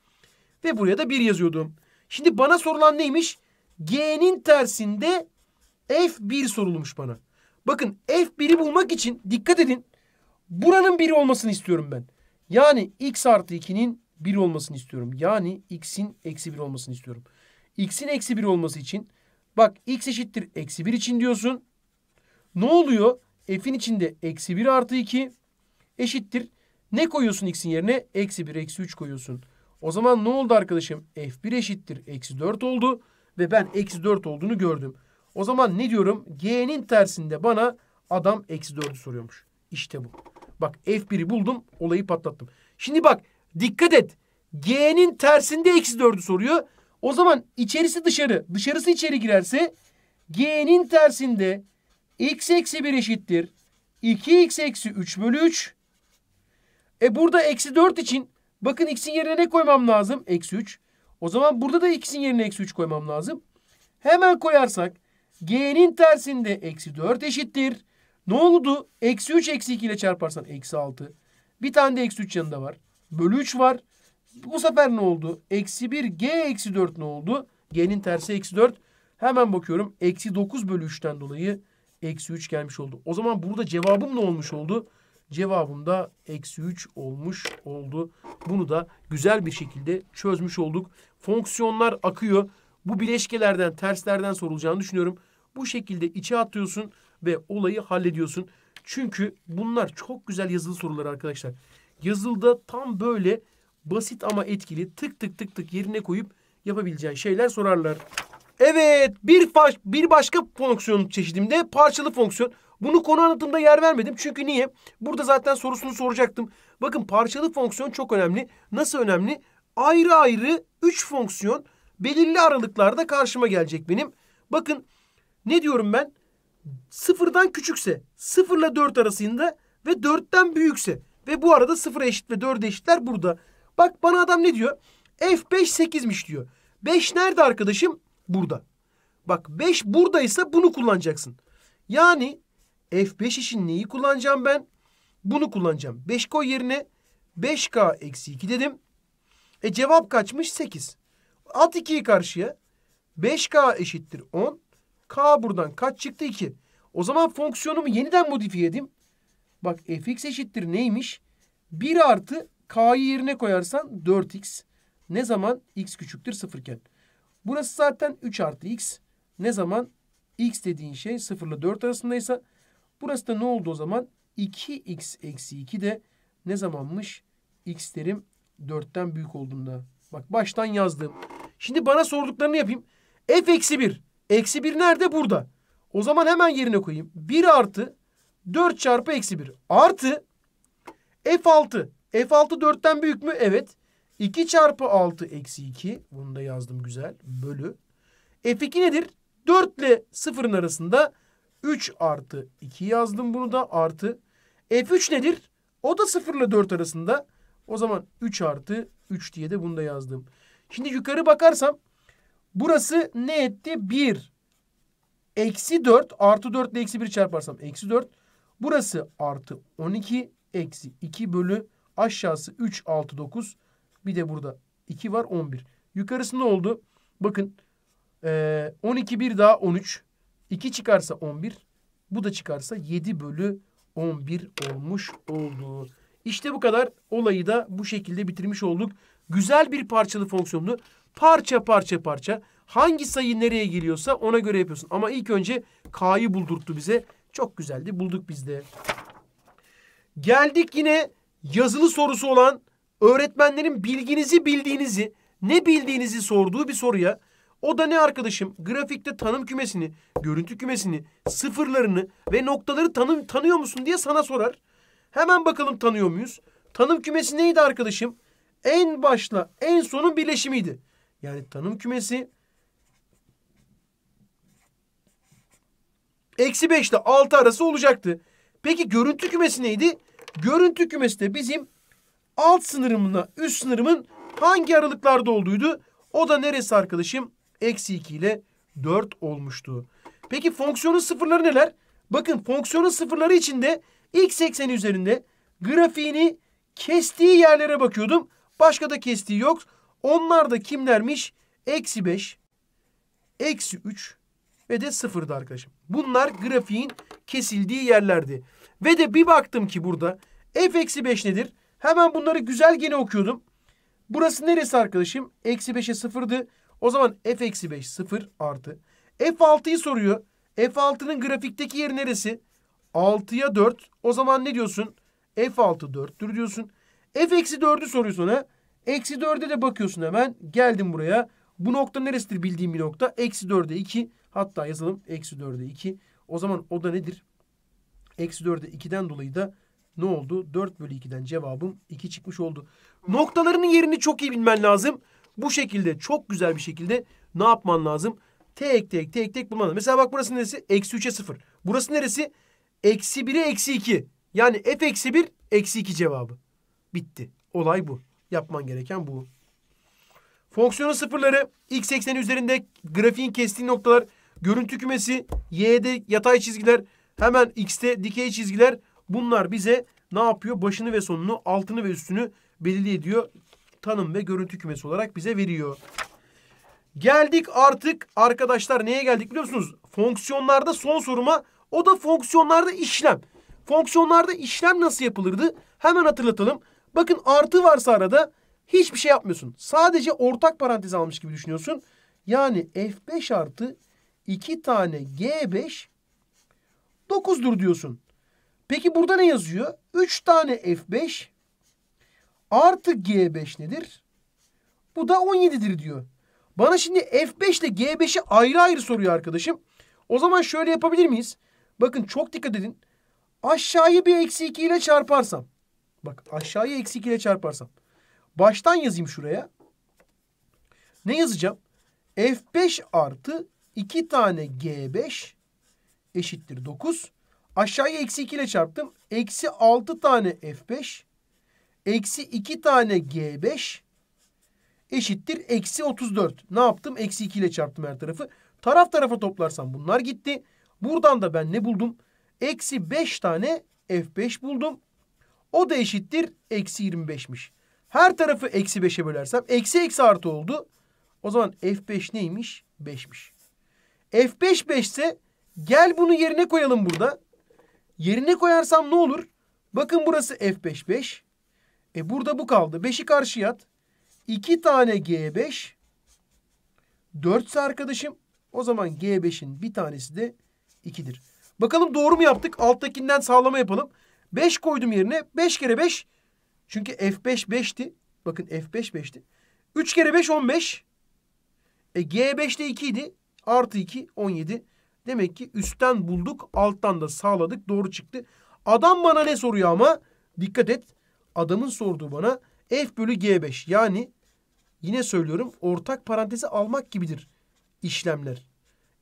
A: Ve buraya da 1 yazıyordum. Şimdi bana sorulan neymiş? G'nin tersinde F1 sorulmuş bana. Bakın F1'i bulmak için dikkat edin. Buranın 1 olmasını istiyorum ben. Yani x artı 2'nin 1 olmasını istiyorum. Yani x'in eksi 1 olmasını istiyorum. X'in eksi 1 olması için bak x eşittir eksi 1 için diyorsun. Ne oluyor? f'in içinde eksi 1 artı 2 eşittir. Ne koyuyorsun x'in yerine? Eksi 1 eksi 3 koyuyorsun. O zaman ne oldu arkadaşım? f1 eşittir. Eksi 4 oldu. Ve ben eksi 4 olduğunu gördüm. O zaman ne diyorum? G'nin tersinde bana adam eksi 4'ü soruyormuş. İşte bu. Bak f1'i buldum. Olayı patlattım. Şimdi bak dikkat et. G'nin tersinde eksi 4'ü soruyor. O zaman içerisi dışarı. Dışarısı içeri girerse G'nin tersinde x eksi 1 eşittir. 2x eksi 3 bölü 3. E burada eksi 4 için bakın x'in yerine ne koymam lazım? Eksi 3. O zaman burada da x'in yerine eksi 3 koymam lazım. Hemen koyarsak g'nin tersinde eksi 4 eşittir. Ne oldu? Eksi 3 eksi 2 ile çarparsan eksi 6. Bir tane de eksi 3 yanında var. Bölü 3 var. Bu sefer ne oldu? Eksi 1 g eksi 4 ne oldu? G'nin tersi eksi 4. Hemen bakıyorum. Eksi 9 bölü 3'ten dolayı eksi 3 gelmiş oldu. O zaman burada cevabım ne olmuş oldu? Cevabım da eksi 3 olmuş oldu. Bunu da güzel bir şekilde çözmüş olduk. Fonksiyonlar akıyor. Bu bileşkelerden, terslerden sorulacağını düşünüyorum. Bu şekilde içe atıyorsun ve olayı hallediyorsun. Çünkü bunlar çok güzel yazılı sorular arkadaşlar. Yazılda tam böyle basit ama etkili tık tık tık tık yerine koyup yapabileceğin şeyler sorarlar. Evet bir, faş, bir başka fonksiyon çeşidimde parçalı fonksiyon. Bunu konu anlatımda yer vermedim. Çünkü niye? Burada zaten sorusunu soracaktım. Bakın parçalı fonksiyon çok önemli. Nasıl önemli? Ayrı ayrı üç fonksiyon belirli aralıklarda karşıma gelecek benim. Bakın ne diyorum ben? Sıfırdan küçükse, sıfırla dört arasında ve dörtten büyükse ve bu arada sıfır eşit ve dörde eşitler burada. Bak bana adam ne diyor? F5 8'miş diyor. 5 nerede arkadaşım? burada. Bak 5 buradaysa bunu kullanacaksın. Yani F5 için neyi kullanacağım ben? Bunu kullanacağım. 5 koy yerine 5K eksi 2 dedim. E cevap kaçmış? 8. At 2'yi karşıya. 5K eşittir 10. K buradan kaç çıktı? 2. O zaman fonksiyonumu yeniden modifiye edeyim. Bak fx eşittir neymiş? 1 artı k'yı yerine koyarsan 4x. Ne zaman x küçüktür 0 iken. Burası zaten 3 artı x. Ne zaman? x dediğin şey 0 ile 4 arasındaysa burası da ne oldu o zaman? 2x eksi 2 de ne zamanmış? x terim 4'ten büyük olduğunda. Bak baştan yazdım. Şimdi bana sorduklarını yapayım. f eksi 1. Eksi 1 nerede? Burada. O zaman hemen yerine koyayım. 1 artı 4 çarpı eksi 1 artı f6. f6 4'ten büyük mü? Evet. 2 çarpı 6 eksi 2. Bunu da yazdım güzel. Bölü. F2 nedir? 4 ile 0'ın arasında 3 artı 2 yazdım bunu da artı. F3 nedir? O da 0 ile 4 arasında. O zaman 3 artı 3 diye de bunu da yazdım. Şimdi yukarı bakarsam burası ne etti? 1 eksi 4 artı 4 ile eksi 1 çarparsam eksi 4. Burası artı 12 eksi 2 bölü aşağısı 3 6 9 bir de burada 2 var 11. Yukarısı ne oldu? Bakın e, 12 bir daha 13. 2 çıkarsa 11. Bu da çıkarsa 7 bölü 11 olmuş oldu. İşte bu kadar olayı da bu şekilde bitirmiş olduk. Güzel bir parçalı fonksiyonlu parça parça parça hangi sayı nereye geliyorsa ona göre yapıyorsun. Ama ilk önce K'yı buldurttu bize. Çok güzeldi bulduk biz de. Geldik yine yazılı sorusu olan öğretmenlerin bilginizi bildiğinizi, ne bildiğinizi sorduğu bir soruya o da ne arkadaşım? Grafikte tanım kümesini, görüntü kümesini, sıfırlarını ve noktaları tanı tanıyor musun diye sana sorar. Hemen bakalım tanıyor muyuz? Tanım kümesi neydi arkadaşım? En başla en sonun birleşimiydi. Yani tanım kümesi eksi 5 ile 6 arası olacaktı. Peki görüntü kümesi neydi? Görüntü kümesi de bizim alt sınırımla üst sınırımın hangi aralıklarda olduğuydu? O da neresi arkadaşım? Eksi 2 ile 4 olmuştu. Peki fonksiyonun sıfırları neler? Bakın fonksiyonun sıfırları içinde x ekseni üzerinde grafiğini kestiği yerlere bakıyordum. Başka da kestiği yok. Onlar da kimlermiş? Eksi 5, eksi 3 ve de sıfırdı arkadaşım. Bunlar grafiğin kesildiği yerlerdi. Ve de bir baktım ki burada f eksi 5 nedir? Hemen bunları güzel gene okuyordum. Burası neresi arkadaşım? Eksi 5'e 0'dı. O zaman f eksi 5 0 artı. F6'yı soruyor. F6'nın grafikteki yeri neresi? 6'ya 4. O zaman ne diyorsun? F6 4'tür diyorsun. F eksi 4'ü soruyor sonra. Eksi 4'e de bakıyorsun hemen. Geldim buraya. Bu nokta neresidir bildiğim bir nokta? Eksi 4'e 2. Hatta yazalım. Eksi 4'e 2. O zaman o da nedir? Eksi 4'e 2'den dolayı da ne oldu? 4 bölü 2'den cevabım 2 çıkmış oldu. Noktalarının yerini çok iyi bilmen lazım. Bu şekilde çok güzel bir şekilde ne yapman lazım? Tek tek tek tek bulman lazım. Mesela bak burası neresi? Eksi 3'e 0. Burası neresi? Eksi 1'e eksi 2. Yani f eksi 1 eksi 2 cevabı. Bitti. Olay bu. Yapman gereken bu. Fonksiyonun sıfırları x ekseni üzerinde grafiğin kestiği noktalar, görüntü kümesi, y'de yatay çizgiler, hemen x'te dikey çizgiler, Bunlar bize ne yapıyor? Başını ve sonunu, altını ve üstünü belirli ediyor. Tanım ve görüntü kümesi olarak bize veriyor. Geldik artık arkadaşlar neye geldik biliyor musunuz? Fonksiyonlarda son soruma o da fonksiyonlarda işlem. Fonksiyonlarda işlem nasıl yapılırdı? Hemen hatırlatalım. Bakın artı varsa arada hiçbir şey yapmıyorsun. Sadece ortak parantez almış gibi düşünüyorsun. Yani F5 artı 2 tane G5 9'dur diyorsun. Peki burada ne yazıyor? 3 tane F5 artı G5 nedir? Bu da 17'dir diyor. Bana şimdi F5 ile G5'i ayrı ayrı soruyor arkadaşım. O zaman şöyle yapabilir miyiz? Bakın çok dikkat edin. Aşağıyı bir eksi 2 ile çarparsam. Bak aşağıyı eksi 2 ile çarparsam. Baştan yazayım şuraya. Ne yazacağım? F5 artı 2 tane G5 eşittir 9. Aşağıya eksi 2 ile çarptım. Eksi 6 tane F5. Eksi 2 tane G5. Eşittir. Eksi 34. Ne yaptım? Eksi 2 ile çarptım her tarafı. Taraf tarafa toplarsam bunlar gitti. Buradan da ben ne buldum? Eksi 5 tane F5 buldum. O da eşittir. Eksi 25'miş. Her tarafı eksi 5'e bölersem eksi eksi artı oldu. O zaman F5 neymiş? 5'miş. F5 5 ise gel bunu yerine koyalım burada. Yerine koyarsam ne olur? Bakın burası F5 5. E burada bu kaldı. 5'i karşıya at. 2 tane G5. 4 ise arkadaşım o zaman G5'in bir tanesi de 2'dir. Bakalım doğru mu yaptık? Alttakinden sağlama yapalım. 5 koydum yerine. 5 kere 5. Çünkü F5 5'ti. Bakın F5 5'ti. 3 kere 5 15. E G5 de 2 idi. Artı 2 17. Demek ki üstten bulduk, alttan da sağladık, doğru çıktı. Adam bana ne soruyor ama? Dikkat et. Adamın sorduğu bana F bölü G5 yani yine söylüyorum ortak parantezi almak gibidir işlemler.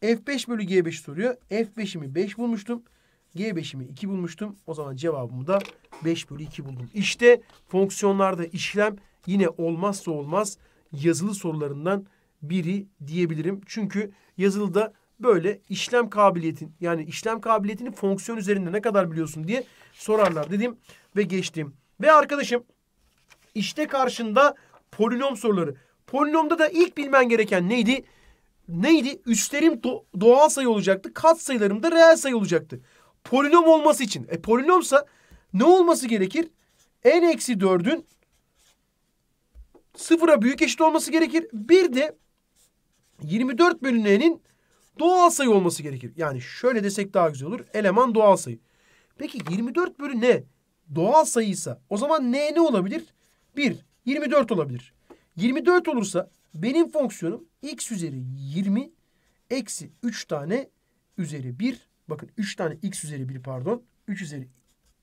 A: F5 bölü G5 soruyor. F5'imi 5 bulmuştum. G5'imi 2 bulmuştum. O zaman cevabımı da 5 bölü 2 buldum. İşte fonksiyonlarda işlem yine olmazsa olmaz yazılı sorularından biri diyebilirim. Çünkü yazılıda böyle işlem kabiliyetin yani işlem kabiliyetini fonksiyon üzerinde ne kadar biliyorsun diye sorarlar dedim ve geçtim. Ve arkadaşım işte karşında polinom soruları. Polinomda da ilk bilmen gereken neydi? Neydi? Üstlerim do doğal sayı olacaktı. Kat sayılarım da reel sayı olacaktı. Polinom olması için. E polinomsa ne olması gerekir? n eksi 4'ün sıfıra büyük eşit olması gerekir. Bir de 24 bölü n'nin doğal sayı olması gerekir. Yani şöyle desek daha güzel olur. Eleman doğal sayı. Peki 24 bölü ne? Doğal sayıysa o zaman ne ne olabilir? 1. 24 olabilir. 24 olursa benim fonksiyonum x üzeri 20 eksi 3 tane üzeri 1. Bakın 3 tane x üzeri 1 pardon. 3 üzeri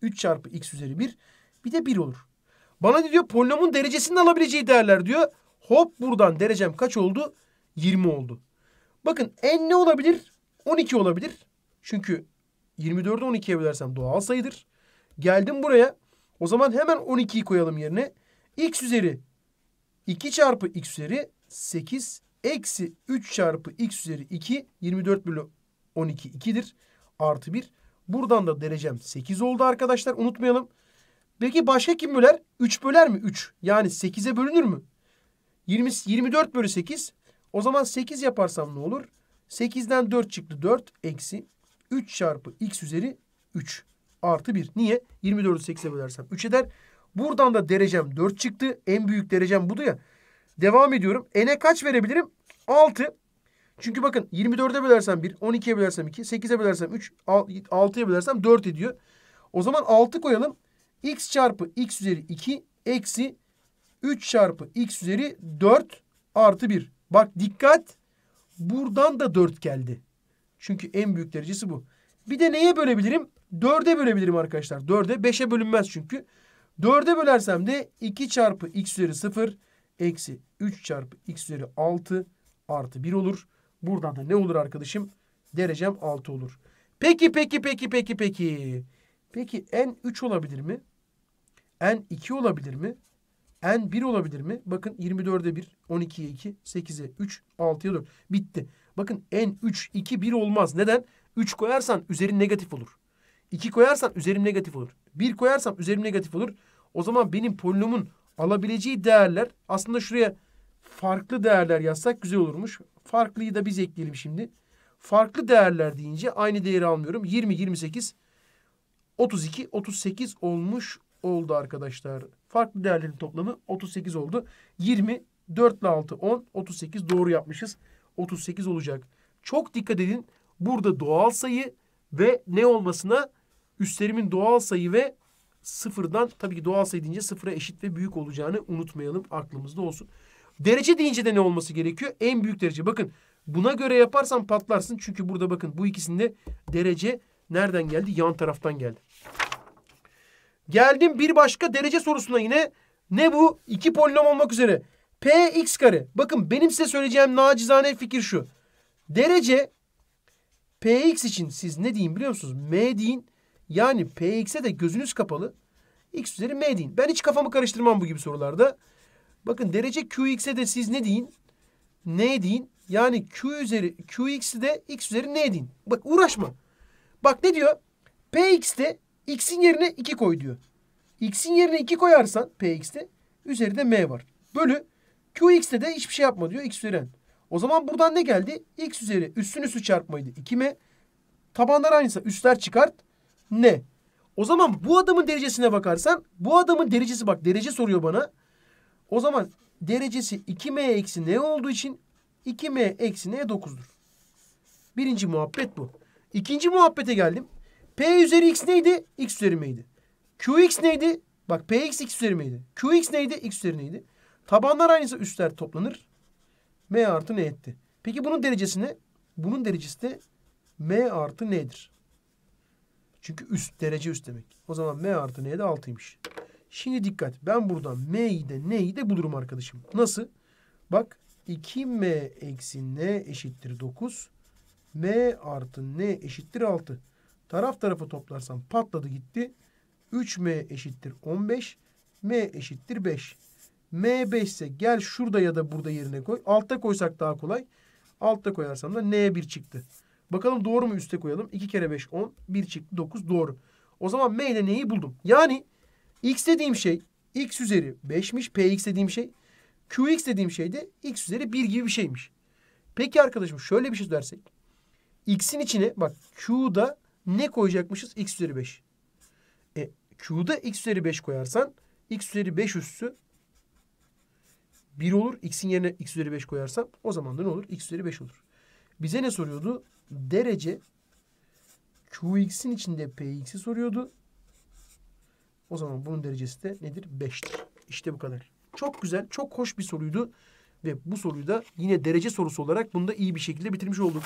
A: 3 çarpı x üzeri 1. Bir de 1 olur. Bana diyor polinomun derecesini alabileceği değerler diyor. Hop buradan derecem kaç oldu? 20 oldu. Bakın n ne olabilir? 12 olabilir. Çünkü 24'ü 12'ye bölersem doğal sayıdır. Geldim buraya. O zaman hemen 12'yi koyalım yerine. x üzeri 2 çarpı x üzeri 8 eksi 3 çarpı x üzeri 2 24 bölü 12 2'dir. Artı 1. Buradan da derecem 8 oldu arkadaşlar. Unutmayalım. Peki başka kim böler? 3 böler mi? 3. Yani 8'e bölünür mü? 20, 24 bölü 8 o zaman 8 yaparsam ne olur? 8'den 4 çıktı 4 eksi 3 çarpı x üzeri 3 artı 1. Niye? 24'ü 8'e bölersem 3 eder. Buradan da derecem 4 çıktı. En büyük derecem budu ya. Devam ediyorum. N'e kaç verebilirim? 6. Çünkü bakın 24'e bölersem 1, 12'ye bölersem 2, 8'e bölersem 3, 6'ya bölersem 4 ediyor. O zaman 6 koyalım. x çarpı x üzeri 2 eksi 3 çarpı x üzeri 4 artı 1. Bak dikkat buradan da dört geldi. Çünkü en büyük derecesi bu. Bir de neye bölebilirim? Dörde bölebilirim arkadaşlar. Dörde beşe bölünmez çünkü. Dörde bölersem de 2 çarpı x üzeri 0 eksi 3 çarpı x üzeri 6 artı 1 olur. Buradan da ne olur arkadaşım? Derecem 6 olur. Peki peki peki peki peki. Peki n 3 olabilir mi? n 2 olabilir mi? n 1 olabilir mi? Bakın 24'e 1, 12'ye 2, 8'e 3, 6'ya 4. Bitti. Bakın n 3, 2, 1 olmaz. Neden? 3 koyarsan üzerin negatif olur. 2 koyarsan üzerim negatif olur. 1 koyarsam üzerim negatif olur. O zaman benim polinomun alabileceği değerler aslında şuraya farklı değerler yazsak güzel olurmuş. Farklıyı da biz ekleyelim şimdi. Farklı değerler deyince aynı değeri almıyorum. 20, 28, 32, 38 olmuş oldu arkadaşlar. Farklı değerlerin toplamı 38 oldu. 20, 4 ile 6 10, 38 doğru yapmışız. 38 olacak. Çok dikkat edin. Burada doğal sayı ve ne olmasına üstlerimin doğal sayı ve sıfırdan tabii ki doğal sayı deyince sıfıra eşit ve büyük olacağını unutmayalım. Aklımızda olsun. Derece deyince de ne olması gerekiyor? En büyük derece. Bakın buna göre yaparsan patlarsın. Çünkü burada bakın bu ikisinde derece nereden geldi? Yan taraftan geldi. Geldim bir başka derece sorusuna yine. Ne bu? İki polinom olmak üzere. P x kare. Bakın benim size söyleyeceğim nacizane fikir şu. Derece p x için siz ne deyin biliyor musunuz? M deyin. Yani p px'e de gözünüz kapalı. x üzeri m deyin. Ben hiç kafamı karıştırmam bu gibi sorularda. Bakın derece q qx'e de siz ne deyin? N deyin. Yani q üzeri q qx'i de x üzeri n deyin. Bak uğraşma. Bak ne diyor? p px'te X'in yerine 2 koy diyor. X'in yerine 2 koyarsan Px'te üzerinde M var. Bölü Qx'te de hiçbir şey yapma diyor. X üzeri O zaman buradan ne geldi? X üzeri üstün üstü çarpmaydı. 2M. Tabanlar aynıysa üstler çıkart. Ne? O zaman bu adamın derecesine bakarsan bu adamın derecesi bak derece soruyor bana. O zaman derecesi 2M eksi N olduğu için 2M eksi N 9'dur. Birinci muhabbet bu. İkinci muhabbete geldim. P üzeri x neydi? X üzeri miydi? Qx neydi? Bak Px x üzeri miydi? Qx neydi? X üzeri neydi? Tabanlar aynısı üstler toplanır. M artı n etti. Peki bunun derecesi ne? Bunun derecesi de M artı n'dir. Çünkü üst derece üst demek. O zaman M artı n de 6'ymış. Şimdi dikkat. Ben buradan M'yi de n'yi de bulurum arkadaşım. Nasıl? Bak 2M eksi n eşittir 9. M artı n eşittir 6. Taraf tarafa toplarsam patladı gitti. 3m eşittir 15. m eşittir 5. m 5 ise gel şurada ya da burada yerine koy. Altta koysak daha kolay. Altta koyarsam da n 1 çıktı. Bakalım doğru mu üste koyalım. 2 kere 5 10. 1 çıktı 9 doğru. O zaman m ile n'yi buldum? Yani x dediğim şey x üzeri 5'miş. px dediğim şey qx dediğim şey de x üzeri 1 gibi bir şeymiş. Peki arkadaşım şöyle bir şey dersek. x'in içine bak q'da ne koyacakmışız? X üzeri 5. E, Q'da X üzeri 5 koyarsan X üzeri 5 üssü 1 olur. X'in yerine X üzeri 5 koyarsam o zaman da ne olur? X üzeri 5 olur. Bize ne soruyordu? Derece Qx'in içinde Px'i soruyordu. O zaman bunun derecesi de nedir? 5'tir. İşte bu kadar. Çok güzel, çok hoş bir soruydu. Ve bu soruyu da yine derece sorusu olarak bunu da iyi bir şekilde bitirmiş olduk.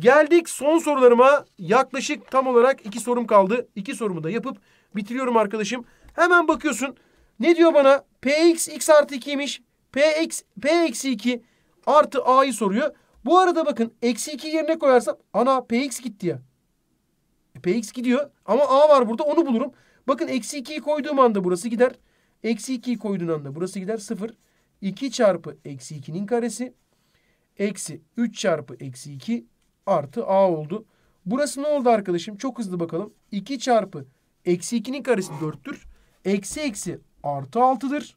A: Geldik son sorularıma. Yaklaşık tam olarak iki sorum kaldı. İki sorumu da yapıp bitiriyorum arkadaşım. Hemen bakıyorsun. Ne diyor bana? Px x artı 2'ymiş. Px, p eksi 2 artı a'yı soruyor. Bu arada bakın eksi 2 yerine koyarsam ana px gitti ya. E, px gidiyor ama a var burada onu bulurum. Bakın eksi 2'yi koyduğum anda burası gider. Eksi 2'yi koyduğun anda burası gider 0. 2 çarpı eksi 2'nin karesi. Eksi 3 çarpı eksi 2 artı A oldu. Burası ne oldu arkadaşım? Çok hızlı bakalım. 2 çarpı eksi 2'nin karesi 4'tür. Eksi eksi artı 6'dır.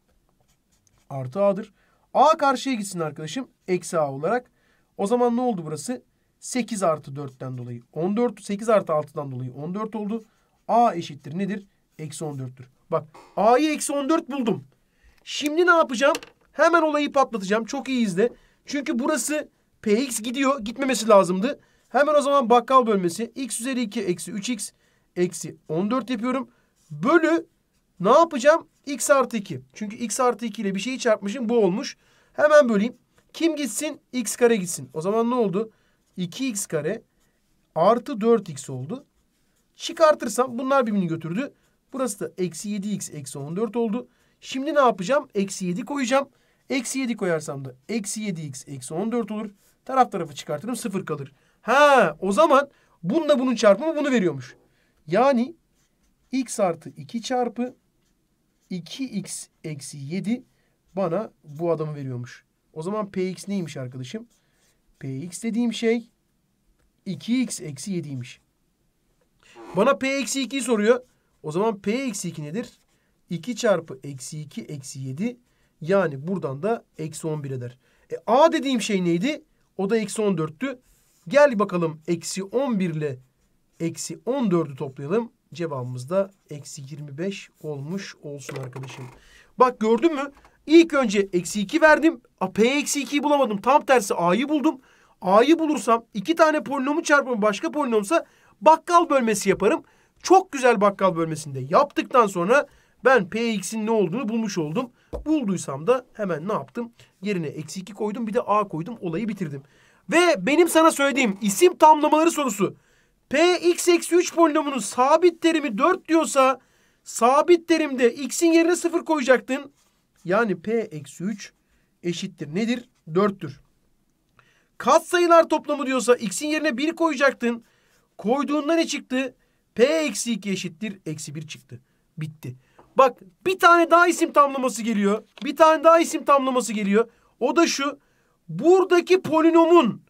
A: Artı A'dır. A karşıya gitsin arkadaşım. Eksi A olarak. O zaman ne oldu burası? 8 artı 4'ten dolayı 14. 8 artı 6'dan dolayı 14 oldu. A eşittir nedir? Eksi 14'tür. Bak A'yı eksi 14 buldum. Şimdi ne yapacağım? Hemen olayı patlatacağım. Çok iyi izle. Çünkü burası Px gidiyor. Gitmemesi lazımdı. Hemen o zaman bakkal bölmesi. X üzeri 2 eksi 3x eksi 14 yapıyorum. Bölü ne yapacağım? X artı 2. Çünkü X artı 2 ile bir şeyi çarpmışım. Bu olmuş. Hemen böleyim. Kim gitsin? X kare gitsin. O zaman ne oldu? 2X kare artı 4X oldu. Çıkartırsam bunlar birbirini götürdü. Burası da eksi 7X eksi 14 oldu. Şimdi ne yapacağım? Eksi 7 koyacağım. Eksi 7 koyarsam da eksi 7X eksi 14 olur. Taraf tarafı çıkartırım sıfır kalır. Ha o zaman bununla bunun çarpımı bunu veriyormuş. Yani x artı 2 çarpı 2x eksi 7 bana bu adamı veriyormuş. O zaman px neymiş arkadaşım? px dediğim şey 2x eksi 7'ymiş. Bana p eksi 2'yi soruyor. O zaman p eksi 2 nedir? 2 çarpı eksi 2 eksi 7 yani buradan da eksi 11 eder. E, a dediğim şey neydi? O da eksi 14'tü. Gel bakalım eksi 11 ile eksi 14'ü toplayalım. Cevabımız da eksi 25 olmuş olsun arkadaşım. Bak gördün mü? İlk önce eksi 2 verdim. P eksi 2'yi bulamadım. Tam tersi A'yı buldum. A'yı bulursam iki tane polinomu çarpımı başka polinomsa bakkal bölmesi yaparım. Çok güzel bakkal bölmesinde yaptıktan sonra ben Px'in ne olduğunu bulmuş oldum. Bulduysam da hemen ne yaptım? Yerine eksi 2 koydum bir de A koydum olayı bitirdim. Ve benim sana söylediğim isim tamlamaları sorusu. P x eksi 3 polinomunun sabit terimi 4 diyorsa sabit terimde x'in yerine 0 koyacaktın. Yani P eksi 3 eşittir nedir? 4'tür. Kat sayılar toplamı diyorsa x'in yerine 1 koyacaktın. Koyduğunda ne çıktı? P eksi 2 eşittir. Eksi 1 çıktı. Bitti. Bak bir tane daha isim tamlaması geliyor. Bir tane daha isim tamlaması geliyor. O da şu. Buradaki polinomun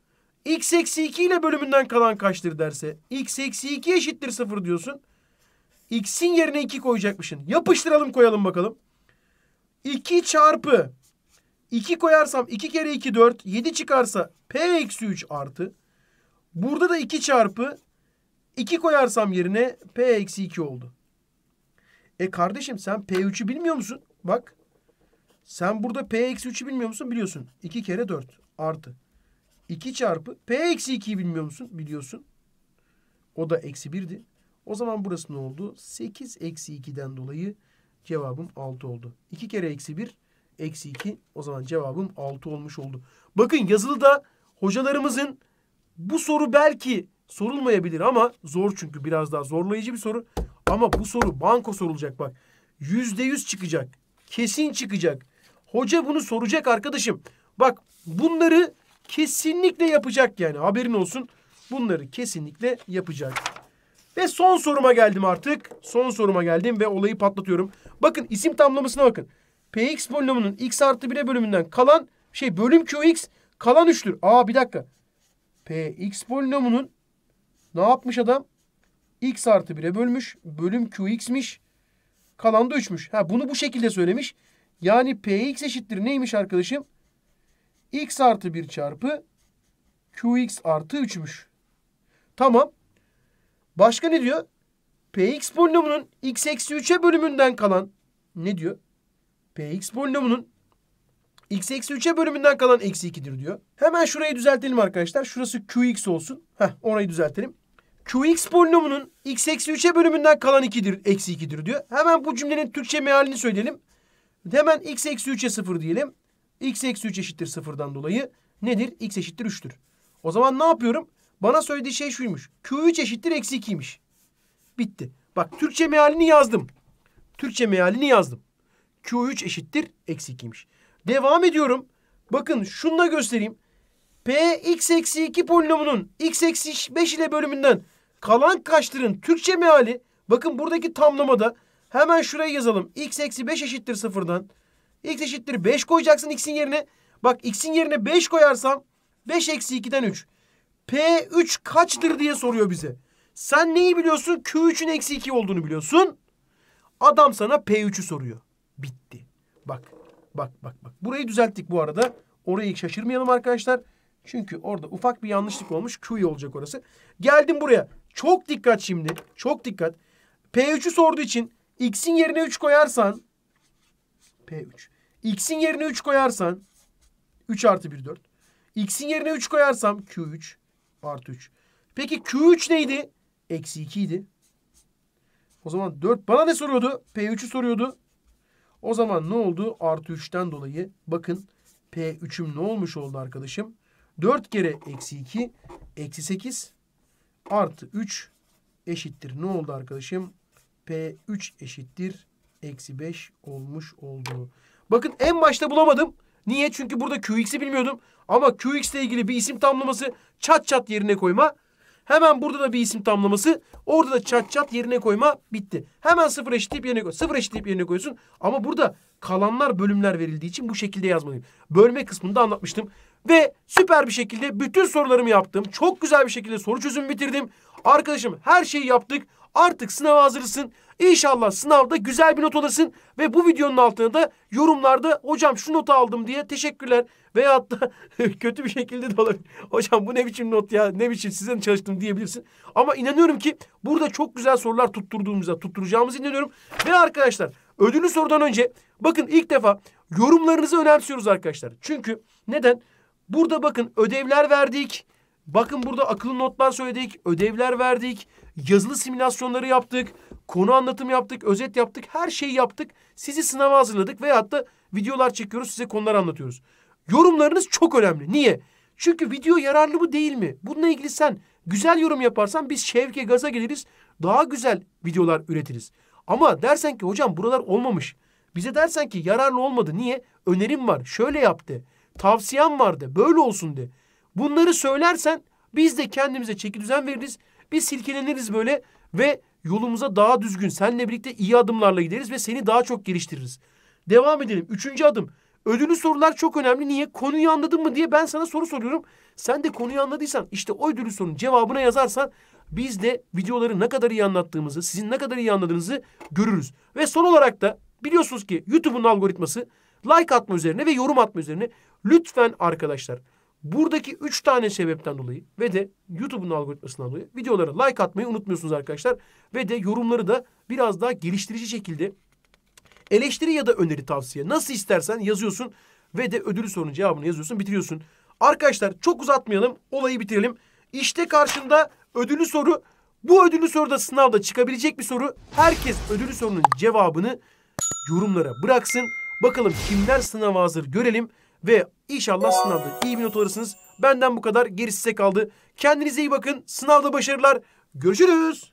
A: x eksi 2 ile bölümünden kalan kaçtır derse. x eksi 2 eşittir 0 diyorsun. x'in yerine 2 koyacakmışsın. Yapıştıralım koyalım bakalım. 2 çarpı 2 koyarsam 2 kere 2 4. 7 çıkarsa p eksi 3 artı. Burada da 2 çarpı 2 koyarsam yerine p eksi 2 oldu. E kardeşim sen P3'ü bilmiyor musun? Bak. Sen burada P-3'ü bilmiyor musun? Biliyorsun. 2 kere 4 artı. 2 çarpı P-2'yi bilmiyor musun? Biliyorsun. O da eksi 1'di. O zaman burası ne oldu? 8 eksi 2'den dolayı cevabım 6 oldu. 2 kere eksi 1 eksi 2. O zaman cevabım 6 olmuş oldu. Bakın yazılıda hocalarımızın bu soru belki sorulmayabilir ama zor çünkü biraz daha zorlayıcı bir soru. Ama bu soru banko sorulacak bak. Yüzde yüz çıkacak. Kesin çıkacak. Hoca bunu soracak arkadaşım. Bak bunları kesinlikle yapacak yani haberin olsun. Bunları kesinlikle yapacak. Ve son soruma geldim artık. Son soruma geldim ve olayı patlatıyorum. Bakın isim tamlamasına bakın. Px polinomunun x artı 1'e bölümünden kalan şey bölüm Qx kalan 3'tür. Aa bir dakika. Px polinomunun ne yapmış adam? x artı 1'e bölmüş. Bölüm qx'miş. Kalan da 3'müş. Ha, bunu bu şekilde söylemiş. Yani px eşittir neymiş arkadaşım? x artı 1 çarpı qx artı 3'müş. Tamam. Başka ne diyor? px polinomunun x eksi 3'e bölümünden kalan ne diyor? px polinomunun x eksi 3'e bölümünden kalan eksi 2'dir diyor. Hemen şurayı düzeltelim arkadaşlar. Şurası qx olsun. Heh, orayı düzeltelim. QX polinomunun x eksi 3'e bölümünden kalan 2'dir, eksi 2'dir diyor. Hemen bu cümlenin Türkçe mealini söyleyelim. Hemen x eksi 3'e 0 diyelim. x eksi 3 eşittir 0'dan dolayı nedir? x eşittir 3'tür. O zaman ne yapıyorum? Bana söylediği şey şuymuş. Q3 eşittir eksi 2'ymiş. Bitti. Bak Türkçe mealini yazdım. Türkçe mealini yazdım. Q3 eşittir eksi 2'ymiş. Devam ediyorum. Bakın şunu da göstereyim. P x eksi 2 polinomunun x eksi 5 ile bölümünden Kalan kaçtırın Türkçe meali. Bakın buradaki tamlamada hemen şuraya yazalım. x eksi 5 eşittir sıfırdan. x eşittir 5 koyacaksın x'in yerine. Bak x'in yerine 5 koyarsam 5 eksi 2'den 3. P3 kaçtır diye soruyor bize. Sen neyi biliyorsun? Q3'ün eksi 2 olduğunu biliyorsun. Adam sana P3'ü soruyor. Bitti. Bak. Bak bak bak. Burayı düzelttik bu arada. Orayı şaşırmayalım arkadaşlar. Çünkü orada ufak bir yanlışlık olmuş. Q olacak orası. Geldim buraya. Çok dikkat şimdi. Çok dikkat. P3'ü sorduğu için x'in yerine 3 koyarsan P3. X'in yerine 3 koyarsan 3 artı 1 4. X'in yerine 3 koyarsam Q3 artı 3. Peki Q3 neydi? Eksi 2 idi. O zaman 4 bana ne soruyordu? P3'ü soruyordu. O zaman ne oldu? Artı 3'ten dolayı bakın P3'üm ne olmuş oldu arkadaşım? 4 kere eksi 2 eksi 8 artı 3 eşittir. Ne oldu arkadaşım? P3 eşittir. Eksi 5 olmuş oldu. Bakın en başta bulamadım. Niye? Çünkü burada Qx'i bilmiyordum. Ama Qx ile ilgili bir isim tamlaması çat çat yerine koyma. Hemen burada da bir isim tamlaması. Orada da çat çat yerine koyma bitti. Hemen sıfır eşitleyip yerine koy. Sıfır eşitleyip yerine koyuyorsun. Ama burada kalanlar bölümler verildiği için bu şekilde yazmalıyım. Bölme kısmında anlatmıştım. Ve süper bir şekilde bütün sorularımı yaptım. Çok güzel bir şekilde soru çözümü bitirdim. Arkadaşım her şeyi yaptık. Artık sınava hazırsın. İnşallah sınavda güzel bir not alırsın. Ve bu videonun altına da yorumlarda hocam şu notu aldım diye teşekkürler. Veya hatta <laughs> kötü bir şekilde de olabilir. Hocam bu ne biçim not ya ne biçim sizden çalıştım diyebilirsin. Ama inanıyorum ki burada çok güzel sorular tutturduğumuza tutturacağımızı inanıyorum. Ve arkadaşlar ödülü sorudan önce bakın ilk defa yorumlarınızı önemsiyoruz arkadaşlar. Çünkü neden? Burada bakın ödevler verdik. Bakın burada akıllı notlar söyledik. Ödevler verdik. Yazılı simülasyonları yaptık. Konu anlatım yaptık. Özet yaptık. Her şeyi yaptık. Sizi sınava hazırladık. Veyahut da videolar çekiyoruz. Size konular anlatıyoruz. Yorumlarınız çok önemli. Niye? Çünkü video yararlı mı değil mi? Bununla ilgili sen güzel yorum yaparsan biz şevke gaza geliriz. Daha güzel videolar üretiriz. Ama dersen ki hocam buralar olmamış. Bize dersen ki yararlı olmadı. Niye? Önerim var. Şöyle yaptı. Tavsiyem vardı. Böyle olsun de. Bunları söylersen biz de kendimize çeki düzen veririz. biz silkeleniriz böyle ve yolumuza daha düzgün, seninle birlikte iyi adımlarla gideriz ve seni daha çok geliştiririz. Devam edelim. Üçüncü adım. Ödülü sorular çok önemli. Niye? Konuyu anladın mı diye ben sana soru soruyorum. Sen de konuyu anladıysan işte o ödülü sorunun cevabına yazarsan biz de videoları ne kadar iyi anlattığımızı, sizin ne kadar iyi anladığınızı görürüz. Ve son olarak da biliyorsunuz ki YouTube'un algoritması like atma üzerine ve yorum atma üzerine. Lütfen arkadaşlar buradaki 3 tane sebepten dolayı ve de YouTube'un algoritmasından dolayı videolara like atmayı unutmuyorsunuz arkadaşlar. Ve de yorumları da biraz daha geliştirici şekilde eleştiri ya da öneri tavsiye nasıl istersen yazıyorsun ve de ödülü sorunun cevabını yazıyorsun bitiriyorsun. Arkadaşlar çok uzatmayalım olayı bitirelim. İşte karşında ödülü soru. Bu ödülü soruda sınavda çıkabilecek bir soru. Herkes ödülü sorunun cevabını yorumlara bıraksın. Bakalım kimler sınava hazır görelim. Ve inşallah sınavda iyi bir not alırsınız. Benden bu kadar. Gerisi size kaldı. Kendinize iyi bakın. Sınavda başarılar. Görüşürüz.